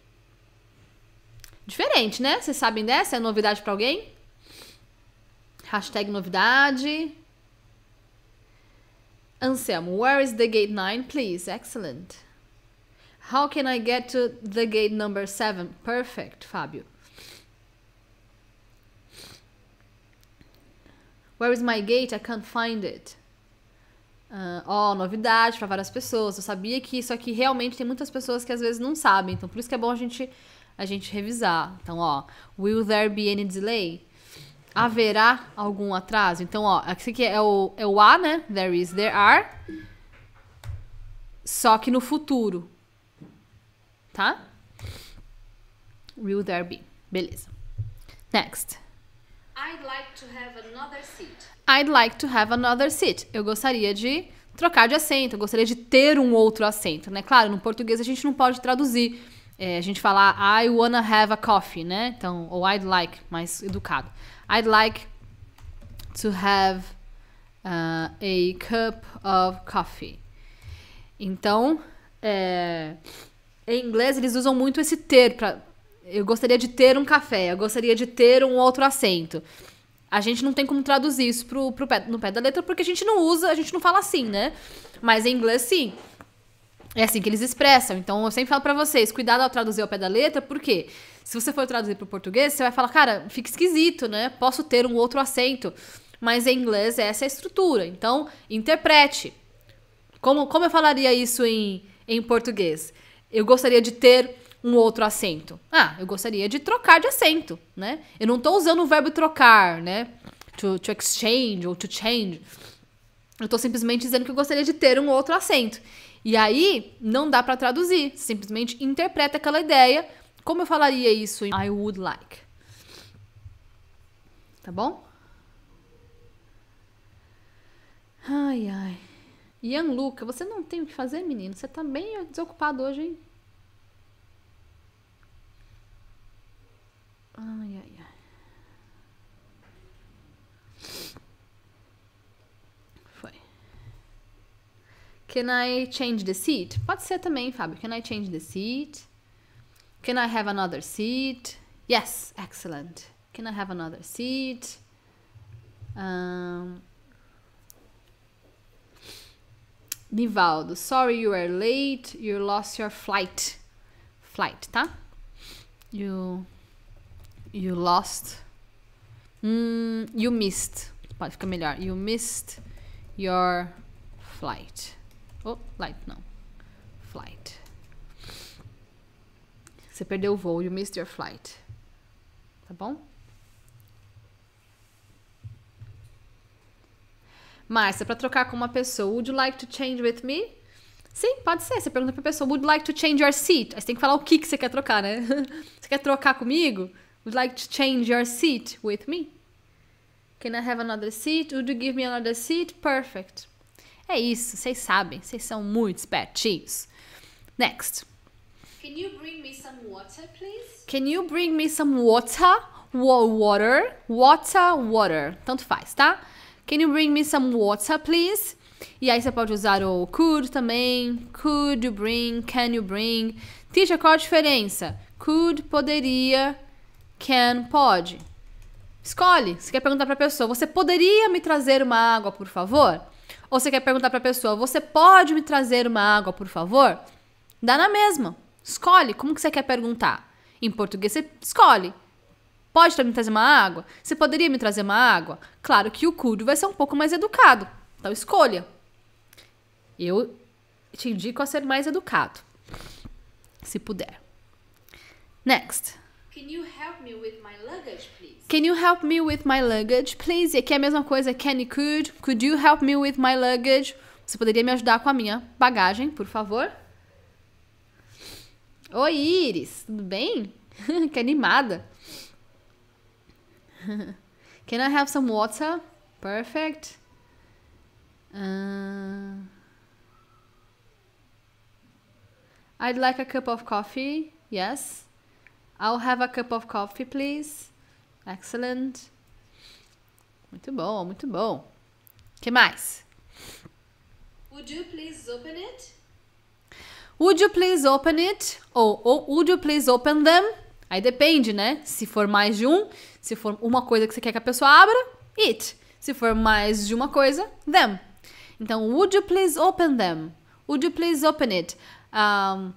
Diferente, né? Vocês sabem dessa? É novidade para alguém? Hashtag novidade. Anselmo, where is the gate 9, please? Excellent. How can I get to the gate number 7? Perfect, Fábio. Where is my gate? I can't find it. Uh, ó, novidade para várias pessoas. Eu sabia que isso aqui realmente tem muitas pessoas que às vezes não sabem. Então, por isso que é bom a gente, a gente revisar. Então, ó, will there be any delay? Haverá algum atraso? Então, ó, aqui que é o, é o A, né? There is, there are. Só que no futuro. Tá? Will there be. Beleza. Next. I'd like to have another seat. I'd like to have another seat. Eu gostaria de trocar de assento, eu gostaria de ter um outro assento, né? Claro, no português a gente não pode traduzir. É, a gente falar I wanna have a coffee, né? Então, ou I'd like, mais educado. I'd like to have uh, a cup of coffee. Então, é, em inglês eles usam muito esse ter para eu gostaria de ter um café, eu gostaria de ter um outro assento. A gente não tem como traduzir isso pro, pro pé, no pé da letra, porque a gente não usa, a gente não fala assim, né? Mas em inglês, sim. É assim que eles expressam. Então, eu sempre falo para vocês, cuidado ao traduzir ao pé da letra, porque se você for traduzir pro português, você vai falar, cara, fica esquisito, né? Posso ter um outro acento. Mas em inglês, essa é a estrutura. Então, interprete. Como, como eu falaria isso em, em português? Eu gostaria de ter um outro assento. Ah, eu gostaria de trocar de assento, né? Eu não estou usando o verbo trocar, né? To, to exchange ou to change. Eu estou simplesmente dizendo que eu gostaria de ter um outro assento. E aí não dá para traduzir, simplesmente interpreta aquela ideia. Como eu falaria isso em I would like? Tá bom? Ai, ai. Ian Luca, você não tem o que fazer, menino? Você tá bem desocupado hoje, hein? Ai, ai, ai. Foi. Can I change the seat? Pode ser também, Fábio. Can I change the seat? Can I have another seat? Yes, excellent. Can I have another seat? Um, Nivaldo, sorry you are late. You lost your flight. Flight, tá? You You lost. Hum, you missed. Pode ficar melhor. You missed your flight. Oh, flight não. Flight. Você perdeu o voo. You missed your flight. Tá bom? Márcia, para trocar com uma pessoa, would you like to change with me? Sim, pode ser. Você pergunta pra pessoa, would you like to change your seat? Aí você tem que falar o que, que você quer trocar, né? você quer trocar comigo? Would like to change your seat with me? Can I have another seat? Would you give me another seat? Perfect. É isso, vocês sabem, vocês são muito espertinhos. Next. Can you bring me some water, please? Can you bring me some water? Water, water, water. Tanto faz, tá? Can you bring me some water, please? E aí você pode usar o could também. Could you bring? Can you bring? Teacher, qual a diferença? Could, poderia, Can, pode. Escolhe. Você quer perguntar para a pessoa: Você poderia me trazer uma água, por favor? Ou você quer perguntar para a pessoa: Você pode me trazer uma água, por favor? Dá na mesma. Escolhe como que você quer perguntar. Em português, você escolhe. Pode me trazer uma água? Você poderia me trazer uma água? Claro que o could vai ser um pouco mais educado. Então, escolha. Eu te indico a ser mais educado. Se puder. Next. Can you help me with my luggage, please? Can you help me with my luggage, please? E aqui é a mesma coisa, can you could? Could you help me with my luggage? Você poderia me ajudar com a minha bagagem, por favor? Oi, Iris, tudo bem? que animada. Can I have some water? Perfect. Uh, I'd like a cup of coffee. Yes. I'll have a cup of coffee, please. Excellent. Muito bom, muito bom. Que mais? Would you please open it? Would you please open it? Ou, ou would you please open them? Aí depende, né? Se for mais de um, se for uma coisa que você quer que a pessoa abra, it. Se for mais de uma coisa, them. Então, would you please open them? Would you please open it? Um,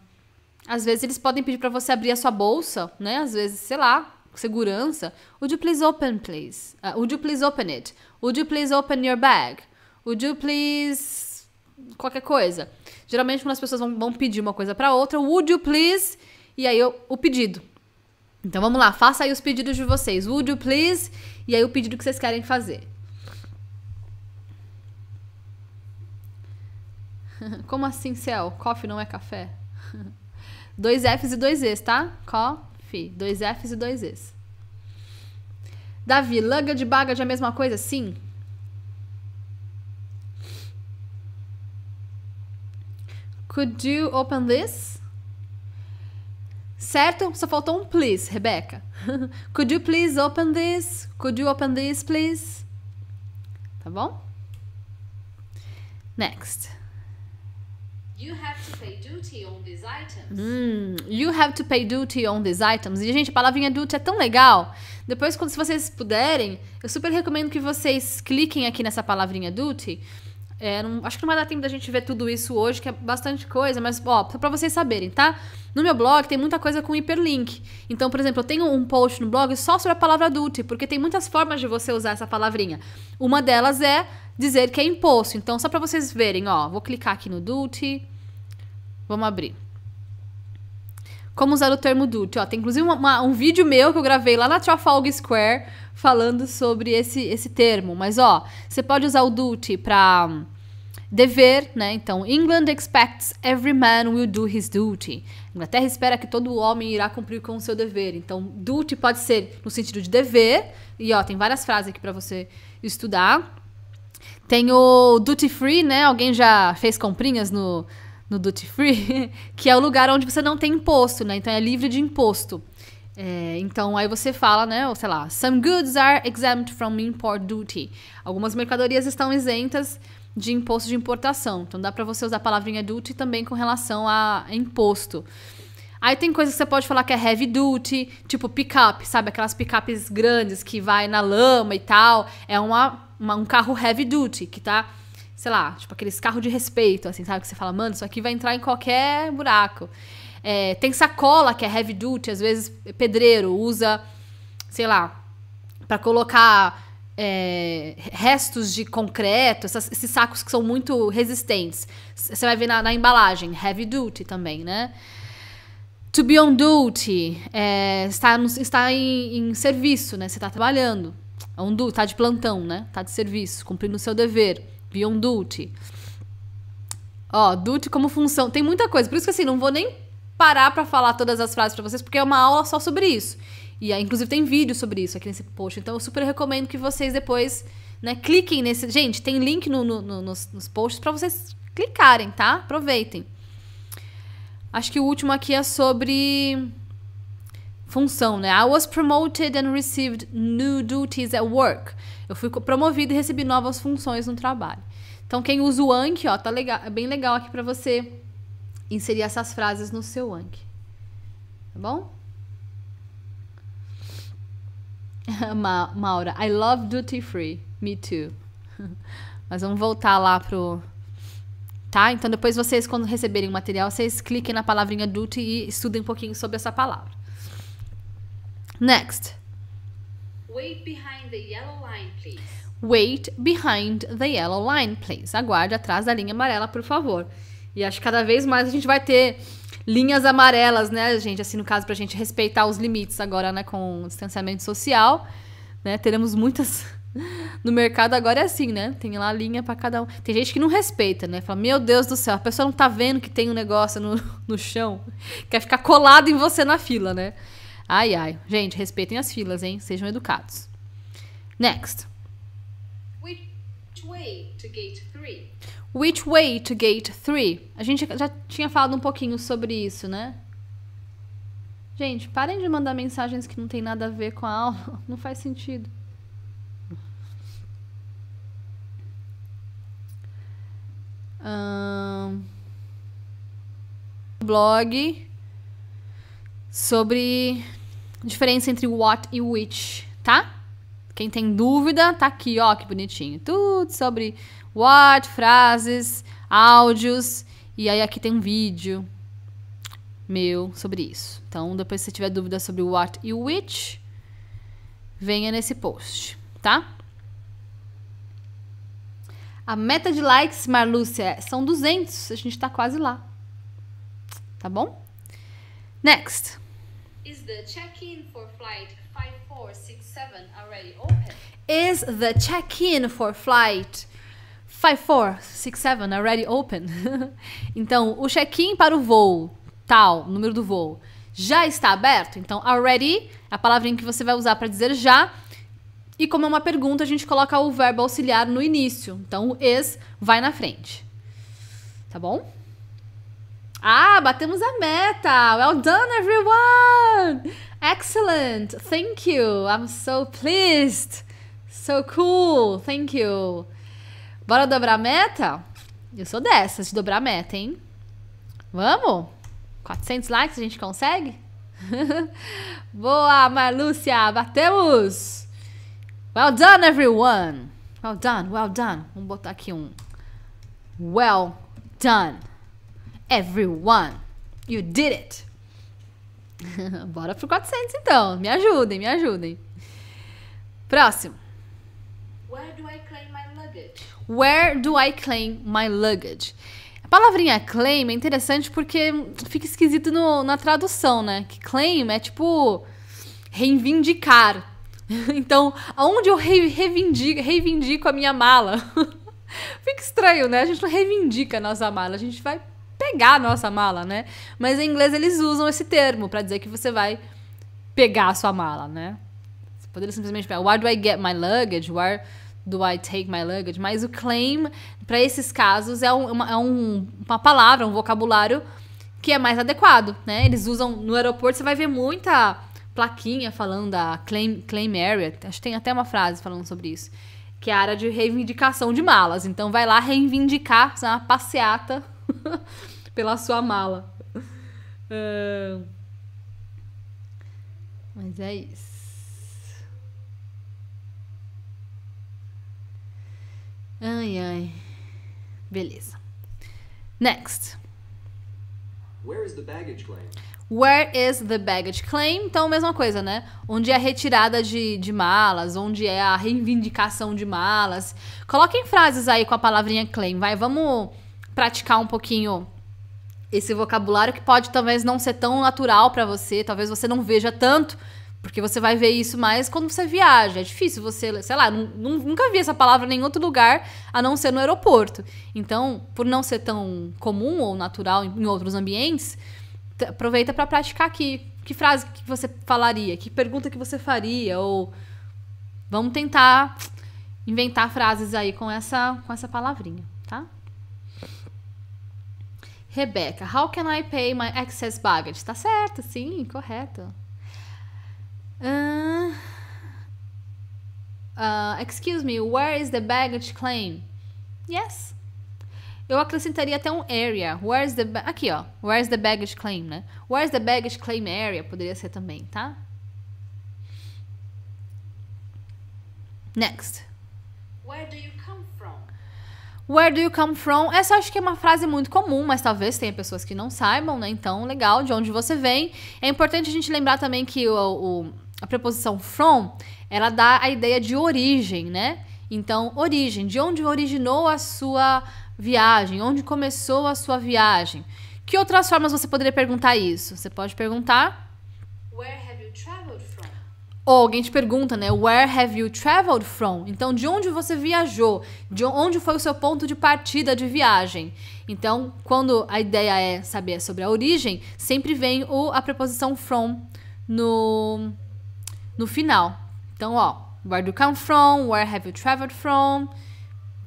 às vezes eles podem pedir para você abrir a sua bolsa, né? Às vezes, sei lá, segurança. Would you please open, please? Uh, ah, would you please open it? Would you please open your bag? Would you please qualquer coisa? Geralmente quando as pessoas vão, vão pedir uma coisa para outra, would you please? E aí eu, o pedido. Então vamos lá, faça aí os pedidos de vocês. Would you please? E aí o pedido que vocês querem fazer. Como assim, Céu? Coffee não é café? Dois Fs e dois Es, tá? Coffee. Dois Fs e dois Es. Davi, de baga é a mesma coisa? Sim. Could you open this? Certo? Só faltou um please, Rebeca. Could you please open this? Could you open this, please? Tá bom? Next. You have to pay duty on these items. Hum, you have to pay duty on these items. E, gente, a palavrinha duty é tão legal. Depois, quando se vocês puderem, eu super recomendo que vocês cliquem aqui nessa palavrinha duty. É, não, acho que não vai dar tempo da gente ver tudo isso hoje, que é bastante coisa, mas ó, só pra vocês saberem, tá? No meu blog tem muita coisa com hiperlink. Então, por exemplo, eu tenho um post no blog só sobre a palavra duty, porque tem muitas formas de você usar essa palavrinha. Uma delas é dizer que é imposto. Então, só para vocês verem, ó, vou clicar aqui no duty. Vamos abrir. Como usar o termo duty, ó, tem inclusive uma, uma, um vídeo meu que eu gravei lá na Trafalgar Square falando sobre esse, esse termo, mas ó, você pode usar o duty para hum, dever, né? Então, England expects every man will do his duty. Inglaterra espera que todo homem irá cumprir com o seu dever. Então, duty pode ser no sentido de dever, e ó, tem várias frases aqui para você estudar. Tem o Duty Free, né? Alguém já fez comprinhas no, no Duty Free? que é o lugar onde você não tem imposto, né? Então é livre de imposto. É, então aí você fala, né? Ou sei lá, some goods are exempt from import duty. Algumas mercadorias estão isentas de imposto de importação. Então dá para você usar a palavrinha duty também com relação a imposto. Aí tem coisas que você pode falar que é heavy duty, tipo pickup sabe? Aquelas pickups grandes que vai na lama e tal. É uma uma, um carro heavy duty, que tá, sei lá, tipo aqueles carros de respeito, assim, sabe? Que você fala, mano, isso aqui vai entrar em qualquer buraco. É, tem sacola que é heavy duty, às vezes pedreiro usa, sei lá, para colocar é, restos de concreto, essas, esses sacos que são muito resistentes. Você vai ver na, na, embalagem, heavy duty também, né? To be on duty, é, está, está em, em serviço, né? Você está trabalhando. É um duty, tá de plantão, né? Tá de serviço, cumprindo o seu dever. Be on duty. Ó, duty como função. Tem muita coisa. Por isso que assim, não vou nem parar para falar todas as frases para vocês, porque é uma aula só sobre isso. E ah, inclusive tem vídeo sobre isso aqui nesse post. Então eu super recomendo que vocês depois, né, cliquem nesse. Gente, tem link no, no, no, nos, nos posts para vocês clicarem, tá? Aproveitem. Acho que o último aqui é sobre função, né? I was promoted and received new duties at work. Eu fui promovido e recebi novas funções no trabalho. Então, quem usa o Anki, ó, tá legal, é bem legal aqui para você inserir essas frases no seu Anki. Tá bom? Ma Maura, I love duty free. Me too. Mas vamos voltar lá pro. Tá? Então, depois vocês, quando receberem o material, vocês cliquem na palavrinha duty e estudem um pouquinho sobre essa palavra. Next. Wait behind the yellow line, please. Wait behind the yellow line, please. Aguarde atrás da linha amarela, por favor. E acho que cada vez mais a gente vai ter linhas amarelas, né, gente? Assim, no caso, para a gente respeitar os limites agora, né, com o distanciamento social, né? Teremos muitas. No mercado agora é assim, né? Tem lá a linha para cada um. Tem gente que não respeita, né? Fala, meu Deus do céu, a pessoa não tá vendo que tem um negócio no, no chão, quer ficar colado em você na fila, né? Ai, ai. Gente, respeitem as filas, hein? Sejam educados. Next. Which way to gate 3? Which way to gate 3? A gente já tinha falado um pouquinho sobre isso, né? Gente, parem de mandar mensagens que não tem nada a ver com a aula. Não faz sentido. Um, blog sobre diferença entre what e which, tá? Quem tem dúvida, tá aqui, ó, que bonitinho. Tudo sobre what, frases, áudios. E aí aqui tem um vídeo meu sobre isso. Então, depois se você tiver dúvida sobre what e which, venha nesse post, tá? A meta de likes, Marlúcia, é, são 200. A gente tá quase lá. Tá bom? Next. Is the check-in for flight 5467 already open? Is the check-in for flight 5467 already open? então, o check-in para o voo tal, número do voo, já está aberto? Então, already a palavrinha que você vai usar para dizer já. E como é uma pergunta, a gente coloca o verbo auxiliar no início. Então, is vai na frente. Tá bom? Ah, batemos a meta! Well done, everyone! Excellent! Thank you! I'm so pleased! So cool! Thank you! Bora dobrar a meta? Eu sou dessas de dobrar a meta, hein? Vamos? 400 likes a gente consegue? Boa, Marlúcia! Batemos! Well done, everyone! Well done, well done. Vamos botar aqui um. Well done everyone. You did it. Bora pro 400 então. Me ajudem, me ajudem. Próximo. Where do I claim my luggage? Where do I claim my luggage? A palavrinha claim é interessante porque fica esquisito no, na tradução, né? Que claim é tipo reivindicar. Então, aonde eu reivindico, reivindico a minha mala? fica estranho, né? A gente não reivindica a nossa mala, a gente vai pegar a nossa mala, né? Mas em inglês eles usam esse termo para dizer que você vai pegar a sua mala, né? Você poderia simplesmente pegar, where do I get my luggage? Where do I take my luggage? Mas o claim, para esses casos, é, um, uma, é um, uma palavra, um vocabulário que é mais adequado, né? Eles usam no aeroporto, você vai ver muita plaquinha falando da claim, claim area. Acho que tem até uma frase falando sobre isso. Que é a área de reivindicação de malas. Então vai lá reivindicar, fazer uma passeata pela sua mala. Uh... Mas é isso. Ai, ai. Beleza. Next. Where is the baggage claim? Where is the baggage claim? Então, mesma coisa, né? Onde é a retirada de, de malas, onde é a reivindicação de malas. Coloquem frases aí com a palavrinha claim, vai. Vamos praticar um pouquinho esse vocabulário que pode talvez não ser tão natural para você, talvez você não veja tanto, porque você vai ver isso mais quando você viaja. É difícil você, sei lá, nunca vi essa palavra em nenhum outro lugar a não ser no aeroporto. Então, por não ser tão comum ou natural em outros ambientes, aproveita para praticar aqui. Que frase que você falaria? Que pergunta que você faria? Ou vamos tentar inventar frases aí com essa com essa palavrinha, tá? Rebecca, how can I pay my excess baggage? Tá certo, sim, correto. Uh, uh, excuse me, where is the baggage claim? Yes. Eu acrescentaria até um area. is the aqui ó, is the baggage claim, né? is the baggage claim area poderia ser também, tá? Next. Where do you come from? Where do you come from? Essa acho que é uma frase muito comum, mas talvez tenha pessoas que não saibam, né? Então, legal, de onde você vem. É importante a gente lembrar também que o, o, a preposição from, ela dá a ideia de origem, né? Então, origem, de onde originou a sua viagem, onde começou a sua viagem. Que outras formas você poderia perguntar isso? Você pode perguntar Where have you traveled? Ou alguém te pergunta, né? Where have you traveled from? Então, de onde você viajou? De onde foi o seu ponto de partida de viagem? Então, quando a ideia é saber sobre a origem, sempre vem o, a preposição from no, no final. Então, ó, where do you come from? Where have you traveled from?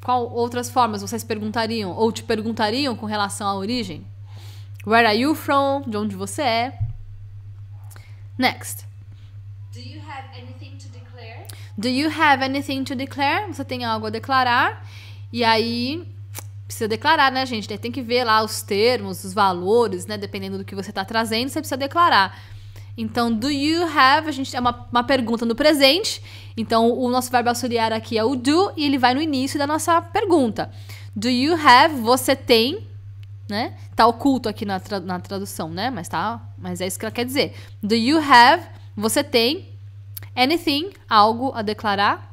Qual outras formas vocês perguntariam ou te perguntariam com relação à origem? Where are you from? De onde você é? Next have anything to declare? Do you have anything to declare? Você tem algo a declarar? E aí precisa declarar, né, gente? Tem que ver lá os termos, os valores, né? Dependendo do que você está trazendo, você precisa declarar. Então, do you have, a gente é uma, uma pergunta no presente. Então, o nosso verbo auxiliar aqui é o do e ele vai no início da nossa pergunta. Do you have, você tem, né? Tá oculto aqui na, tra na tradução, né? Mas tá, mas é isso que ela quer dizer. Do you have, você tem Anything, algo a declarar.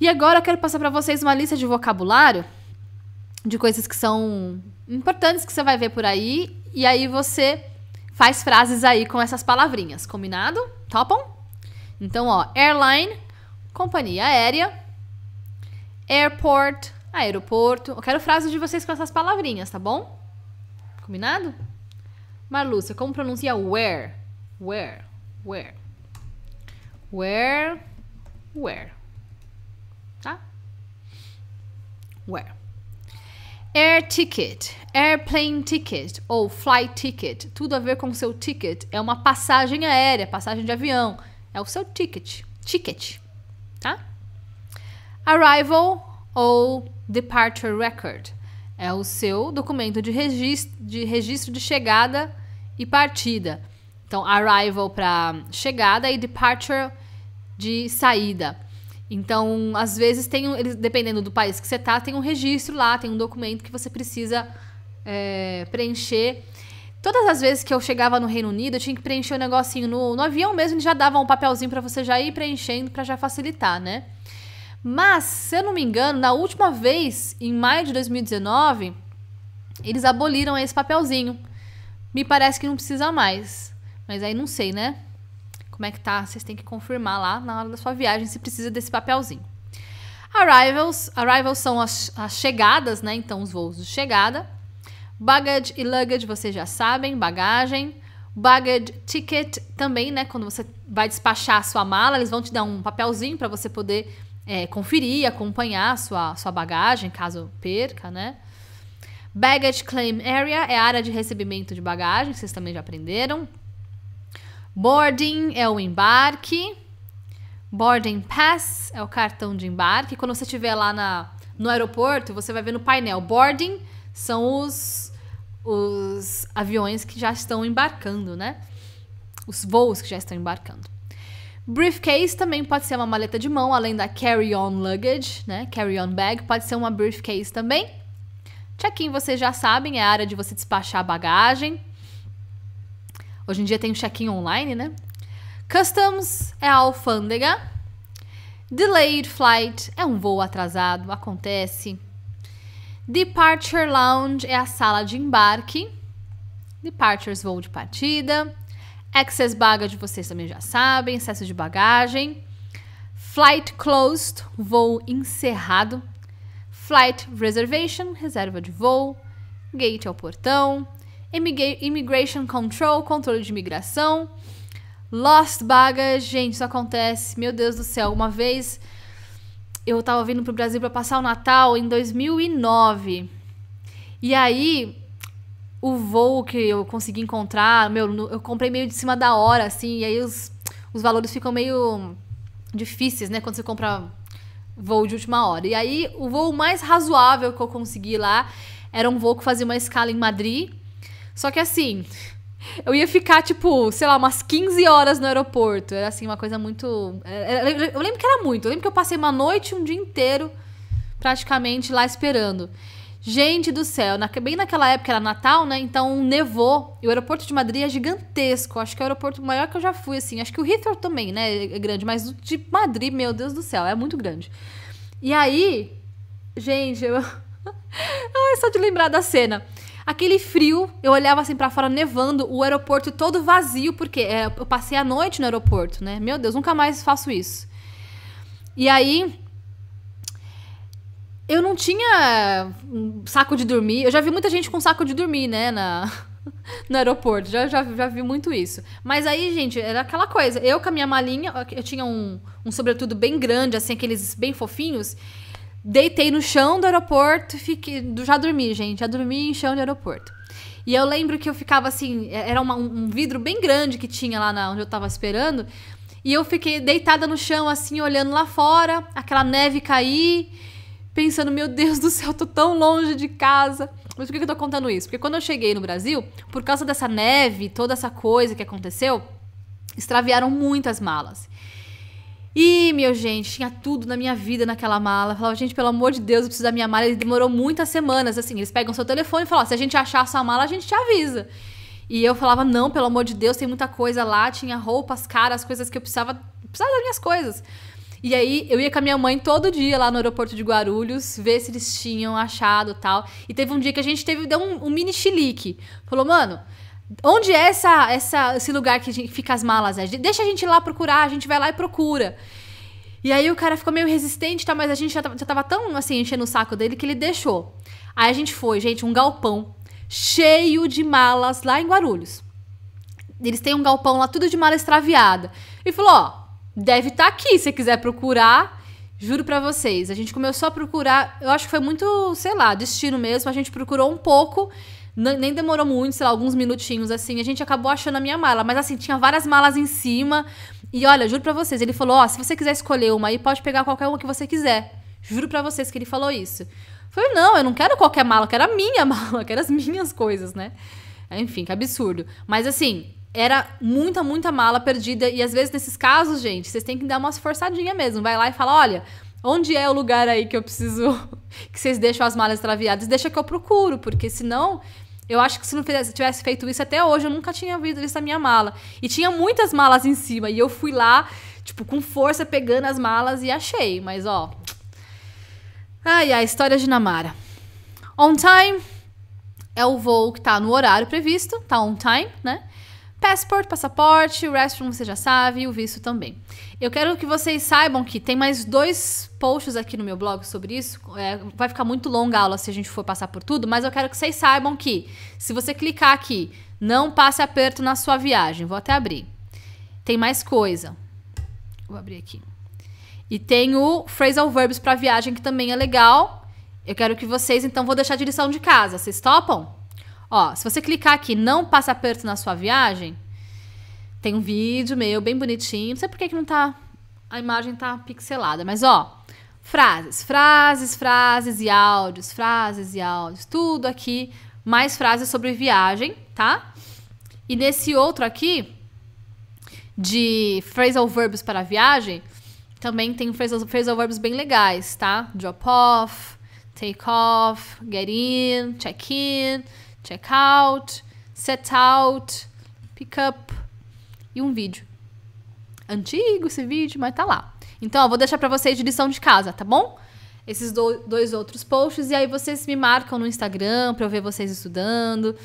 E agora eu quero passar para vocês uma lista de vocabulário de coisas que são importantes que você vai ver por aí. E aí você faz frases aí com essas palavrinhas, combinado? Topam? Então, ó, airline, companhia aérea, airport, aeroporto. Eu quero frases de vocês com essas palavrinhas, tá bom? Combinado? Marlúcia, como pronuncia where? Where? Where? Where, where. Tá? Where. Air ticket, airplane ticket ou flight ticket, tudo a ver com o seu ticket, é uma passagem aérea, passagem de avião, é o seu ticket, ticket, tá? Arrival ou departure record, é o seu documento de registro de, registro de chegada e partida. Então, arrival para chegada e departure de saída. Então, às vezes tem, dependendo do país que você tá, tem um registro lá, tem um documento que você precisa é, preencher. Todas as vezes que eu chegava no Reino Unido, eu tinha que preencher um negocinho no, no avião mesmo, já dava um papelzinho para você já ir preenchendo para já facilitar, né? Mas, se eu não me engano, na última vez, em maio de 2019, eles aboliram esse papelzinho. Me parece que não precisa mais. Mas aí não sei, né? Como é que tá? Vocês têm que confirmar lá na hora da sua viagem se precisa desse papelzinho. Arrivals, arrivals são as, as chegadas, né? Então, os voos de chegada. Baggage e luggage, vocês já sabem, bagagem. Baggage ticket também, né? Quando você vai despachar a sua mala, eles vão te dar um papelzinho para você poder é, conferir, acompanhar a sua, sua bagagem, caso perca, né? Baggage Claim Area é a área de recebimento de bagagem, vocês também já aprenderam. Boarding é o embarque. Boarding pass é o cartão de embarque. Quando você estiver lá na, no aeroporto, você vai ver no painel. Boarding são os, os aviões que já estão embarcando, né? Os voos que já estão embarcando. Briefcase também pode ser uma maleta de mão, além da carry-on luggage, né? Carry-on bag pode ser uma briefcase também. Check-in vocês já sabem, é a área de você despachar bagagem. Hoje em dia tem o um check-in online, né? Customs é a alfândega. Delayed flight é um voo atrasado, acontece. Departure lounge é a sala de embarque. Departures, voo de partida. Access baggage, vocês também já sabem, excesso de bagagem. Flight closed, voo encerrado. Flight reservation, reserva de voo. Gate é o portão. Immigration Control, controle de imigração. Lost Baggage, gente, isso acontece. Meu Deus do céu, uma vez eu tava vindo pro Brasil para passar o Natal em 2009. E aí o voo que eu consegui encontrar, meu, eu comprei meio de cima da hora assim, e aí os, os valores ficam meio difíceis, né, quando você compra voo de última hora. E aí o voo mais razoável que eu consegui lá era um voo que fazia uma escala em Madrid só que assim, eu ia ficar, tipo, sei lá, umas 15 horas no aeroporto. Era assim, uma coisa muito. É, é, eu lembro que era muito. Eu lembro que eu passei uma noite, um dia inteiro, praticamente lá esperando. Gente do céu, na, bem naquela época era Natal, né? Então nevou. E o aeroporto de Madrid é gigantesco. Acho que é o aeroporto maior que eu já fui, assim. Acho que o Heathrow também, né? É grande. Mas o de Madrid, meu Deus do céu, é muito grande. E aí, gente, eu. Ai, só de lembrar da cena. Aquele frio, eu olhava assim para fora nevando, o aeroporto todo vazio, porque é, eu passei a noite no aeroporto, né? Meu Deus, nunca mais faço isso. E aí. Eu não tinha um saco de dormir. Eu já vi muita gente com saco de dormir, né? Na, no aeroporto. Já, já, já vi muito isso. Mas aí, gente, era aquela coisa. Eu com a minha malinha, eu tinha um, um sobretudo bem grande, assim, aqueles bem fofinhos. Deitei no chão do aeroporto, fiquei, já dormi, gente, já dormi em chão de aeroporto. E eu lembro que eu ficava assim, é, era uma, um vidro bem grande que tinha lá na, onde eu tava esperando, e eu fiquei deitada no chão, assim, olhando lá fora, aquela neve cair, pensando, meu Deus do céu, tô tão longe de casa. Mas por que eu tô contando isso? Porque quando eu cheguei no Brasil, por causa dessa neve, toda essa coisa que aconteceu, extraviaram muitas malas. E, meu gente, tinha tudo na minha vida naquela mala. Eu falava, gente, pelo amor de Deus, eu preciso da minha mala. E demorou muitas semanas, assim. Eles pegam seu telefone e falam, se a gente achar a sua mala, a gente te avisa. E eu falava, não, pelo amor de Deus, tem muita coisa lá. Tinha roupas caras, coisas que eu precisava, precisava das minhas coisas. E aí eu ia com a minha mãe todo dia lá no aeroporto de Guarulhos, ver se eles tinham achado tal. E teve um dia que a gente teve, deu um, um mini chilique. Falou, mano, Onde é essa, essa, esse lugar que fica as malas? Né? Deixa a gente ir lá procurar, a gente vai lá e procura. E aí o cara ficou meio resistente, tá? Mas a gente já, já tava tão assim, enchendo o saco dele que ele deixou. Aí a gente foi, gente, um galpão cheio de malas lá em Guarulhos. Eles têm um galpão lá, tudo de mala extraviada. E falou: ó, deve estar tá aqui se quiser procurar. Juro pra vocês, a gente começou a procurar, eu acho que foi muito, sei lá, destino mesmo. A gente procurou um pouco nem demorou muito, sei lá, alguns minutinhos assim. A gente acabou achando a minha mala, mas assim, tinha várias malas em cima. E olha, juro pra vocês, ele falou: Ó, oh, se você quiser escolher uma aí, pode pegar qualquer uma que você quiser. Juro pra vocês que ele falou isso. foi Não, eu não quero qualquer mala, eu quero a minha mala, eu quero as minhas coisas, né? Enfim, que absurdo. Mas assim, era muita, muita mala perdida. E às vezes, nesses casos, gente, vocês têm que dar uma forçadinha mesmo. Vai lá e fala: Olha Onde é o lugar aí que eu preciso que vocês deixam as malas traviadas? Deixa que eu procuro, porque senão eu acho que se não tivesse feito isso até hoje, eu nunca tinha visto a minha mala. E tinha muitas malas em cima e eu fui lá, tipo, com força pegando as malas e achei, mas ó. Ai, a história de Namara. On time é o voo que tá no horário previsto, tá on time, né? Passport, passaporte, o restroom você já sabe, o visto também. Eu quero que vocês saibam que tem mais dois posts aqui no meu blog sobre isso. É, vai ficar muito longa a aula se a gente for passar por tudo, mas eu quero que vocês saibam que se você clicar aqui, não passe aperto na sua viagem. Vou até abrir. Tem mais coisa. Vou abrir aqui. E tem o phrasal verbs para viagem que também é legal. Eu quero que vocês, então, vou deixar de lição de casa. Vocês topam? Ó, se você clicar aqui, não passa perto na sua viagem, tem um vídeo meu bem bonitinho. Não sei por que, que não tá. A imagem tá pixelada, mas ó, frases, frases, frases e áudios, frases e áudios, tudo aqui, mais frases sobre viagem, tá? E nesse outro aqui, de phrasal verbs para viagem, também tem phrasal, phrasal verbs bem legais, tá? Drop off, take off, get in, check in check out, set out, pick up e um vídeo. Antigo esse vídeo, mas tá lá. Então, eu vou deixar para vocês de lição de casa, tá bom? Esses do, dois outros posts e aí vocês me marcam no Instagram para eu ver vocês estudando,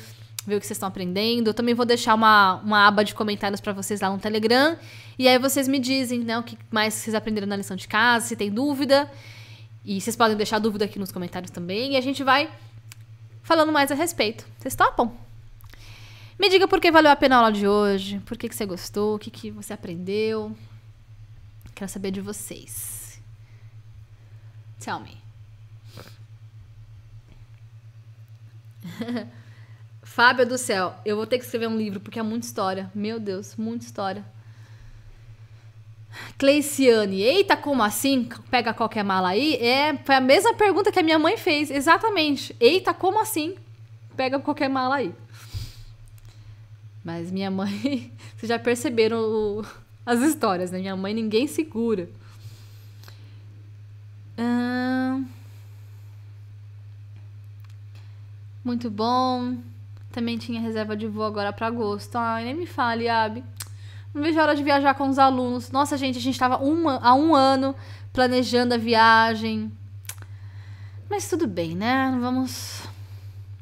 ver o que vocês estão aprendendo. Eu também vou deixar uma, uma aba de comentários para vocês lá no Telegram e aí vocês me dizem, né, o que mais vocês aprenderam na lição de casa, se tem dúvida. E vocês podem deixar dúvida aqui nos comentários também e a gente vai falando mais a respeito. Vocês topam? Me diga por que valeu a pena a aula de hoje, por que, que você gostou, o que, que você aprendeu. Quero saber de vocês. Tell me. Fábio do céu, eu vou ter que escrever um livro porque é muita história. Meu Deus, muita história. Cleiciane, eita, como assim? Pega qualquer mala aí? É, foi a mesma pergunta que a minha mãe fez, exatamente. Eita, como assim? Pega qualquer mala aí. Mas minha mãe, vocês já perceberam o, as histórias, né? Minha mãe ninguém segura. Hum, muito bom. Também tinha reserva de voo agora para agosto. Ai, nem me fale, Abi. Não vejo a hora de viajar com os alunos. Nossa, gente, a gente estava há um ano planejando a viagem. Mas tudo bem, né? Vamos.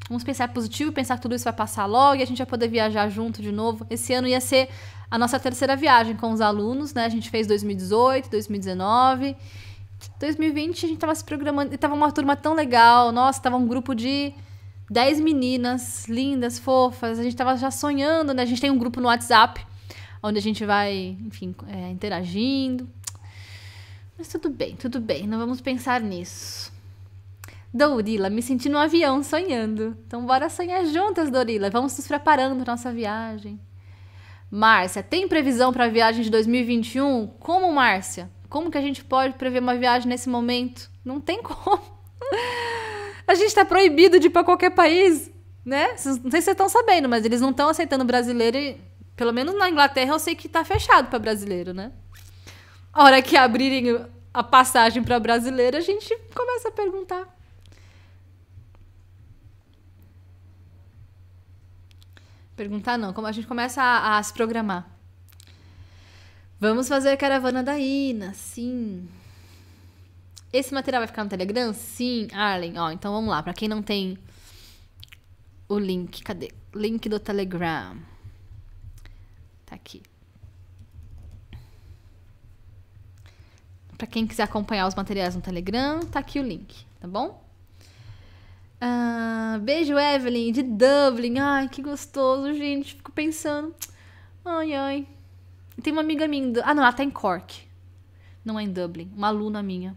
Vamos pensar positivo, pensar que tudo isso vai passar logo e a gente vai poder viajar junto de novo. Esse ano ia ser a nossa terceira viagem com os alunos, né? A gente fez 2018, 2019. 2020 a gente tava se programando e tava uma turma tão legal. Nossa, tava um grupo de 10 meninas lindas, fofas. A gente tava já sonhando, né? A gente tem um grupo no WhatsApp onde a gente vai, enfim, é, interagindo. Mas tudo bem, tudo bem, não vamos pensar nisso. Dorila, me senti no avião sonhando. Então bora sonhar juntas, Dorila. Vamos nos preparando para nossa viagem. Márcia, tem previsão para a viagem de 2021? Como, Márcia? Como que a gente pode prever uma viagem nesse momento? Não tem como. A gente está proibido de ir para qualquer país, né? Não sei se vocês estão sabendo, mas eles não estão aceitando brasileiro e pelo menos na Inglaterra eu sei que tá fechado para brasileiro, né? A hora que abrirem a passagem para brasileiro, a gente começa a perguntar. Perguntar não, como a gente começa a, a se programar. Vamos fazer a caravana da Ina, sim. Esse material vai ficar no Telegram? Sim, Arlen. Ó, então vamos lá. Para quem não tem o link, cadê? Link do Telegram aqui. Para quem quiser acompanhar os materiais no Telegram, tá aqui o link, tá bom? Ah, beijo, Evelyn, de Dublin. Ai, que gostoso, gente. Fico pensando. Ai, ai. Tem uma amiga minha. Ah, não, ela tá em Cork. Não é em Dublin. Uma aluna minha.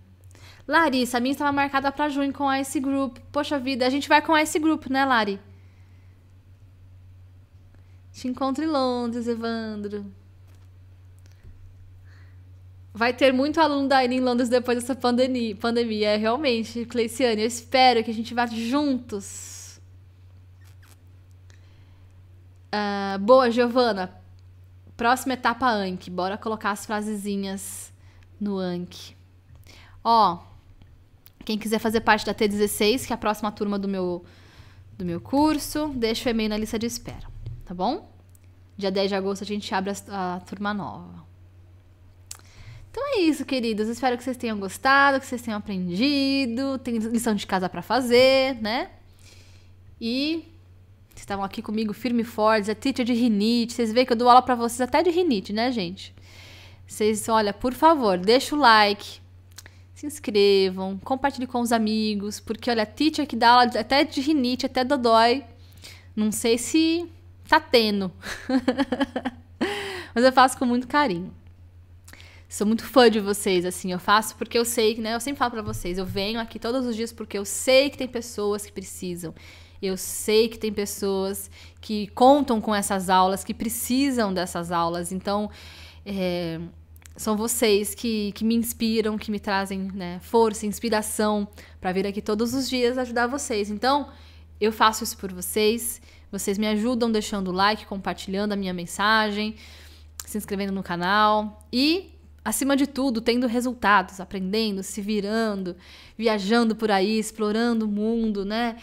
Larissa, a minha estava marcada para junho com a Ice Group. Poxa vida, a gente vai com a Ice Group, né, Lari? Te encontro em Londres, Evandro. Vai ter muito aluno da em Londres depois dessa pandemia. pandemia. É, realmente, Cleiciane, eu espero que a gente vá juntos. Uh, boa, Giovana. Próxima etapa Anki. Bora colocar as frasezinhas no Anki. Ó, quem quiser fazer parte da T16, que é a próxima turma do meu, do meu curso, deixa o e-mail na lista de espera tá bom? Dia 10 de agosto a gente abre a, a turma nova. Então é isso, queridos. Espero que vocês tenham gostado, que vocês tenham aprendido. Tem lição de casa para fazer, né? E vocês estavam aqui comigo firme e forte. é teacher de rinite. Vocês veem que eu dou aula para vocês até de rinite, né, gente? Vocês, olha, por favor, deixa o like, se inscrevam, compartilhe com os amigos, porque olha, a teacher que dá aula até de rinite, até dodói. Não sei se tá tendo. Mas eu faço com muito carinho. Sou muito fã de vocês, assim, eu faço porque eu sei, né? Eu sempre falo para vocês, eu venho aqui todos os dias porque eu sei que tem pessoas que precisam. Eu sei que tem pessoas que contam com essas aulas, que precisam dessas aulas. Então, é, são vocês que, que me inspiram, que me trazem né, força, inspiração para vir aqui todos os dias ajudar vocês. Então, eu faço isso por vocês. Vocês me ajudam deixando o like, compartilhando a minha mensagem, se inscrevendo no canal e, acima de tudo, tendo resultados, aprendendo, se virando, viajando por aí, explorando o mundo, né?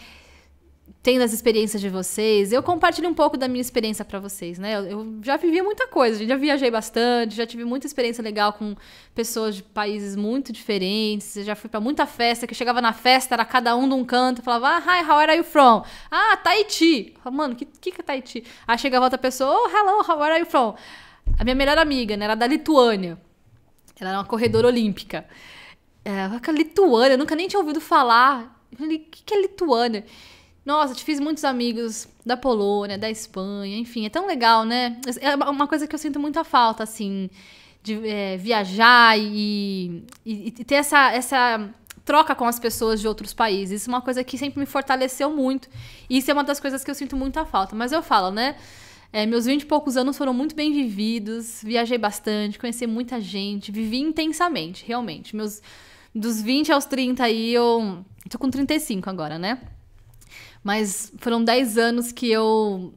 tendo as experiências de vocês, eu compartilho um pouco da minha experiência para vocês, né? Eu, eu, já vivi muita coisa, já viajei bastante, já tive muita experiência legal com pessoas de países muito diferentes, já fui para muita festa, que chegava na festa, era cada um de um canto, falava, ah, hi, how are you from? Ah, Tahiti! Mano, que, que é Tahiti? Aí chegava outra pessoa, oh, hello, how are you from? A minha melhor amiga, né? Era da Lituânia. Ela era uma corredora olímpica. É, Lituânia, eu nunca nem tinha ouvido falar. Eu falei, o que, que é Lituânia? Nossa, te fiz muitos amigos da Polônia, da Espanha, enfim, é tão legal, né? É uma coisa que eu sinto muita falta, assim, de é, viajar e, e, e, ter essa, essa troca com as pessoas de outros países. Isso é uma coisa que sempre me fortaleceu muito. E isso é uma das coisas que eu sinto muita falta. Mas eu falo, né? É, meus vinte e poucos anos foram muito bem vividos, viajei bastante, conheci muita gente, vivi intensamente, realmente. Meus dos 20 aos 30 aí eu tô com 35 agora, né? Mas foram 10 anos que eu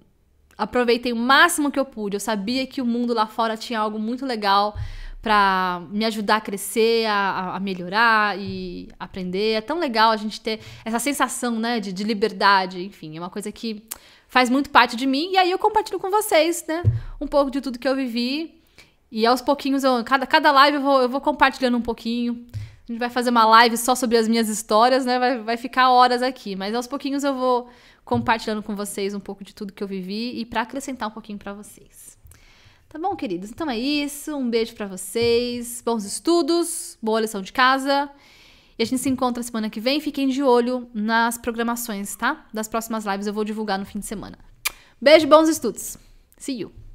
aproveitei o máximo que eu pude. Eu sabia que o mundo lá fora tinha algo muito legal para me ajudar a crescer, a, a, melhorar e aprender. É tão legal a gente ter essa sensação, né, de, de liberdade. Enfim, é uma coisa que faz muito parte de mim. E aí eu compartilho com vocês, né, um pouco de tudo que eu vivi. E aos pouquinhos, eu, cada, cada live eu vou, eu vou compartilhando um pouquinho. A gente vai fazer uma live só sobre as minhas histórias, né? Vai, vai ficar horas aqui. Mas aos pouquinhos eu vou compartilhando com vocês um pouco de tudo que eu vivi e para acrescentar um pouquinho para vocês. Tá bom, queridos? Então é isso. Um beijo para vocês. Bons estudos. Boa lição de casa. E a gente se encontra semana que vem. Fiquem de olho nas programações, tá? Das próximas lives eu vou divulgar no fim de semana. Beijo, bons estudos. See you.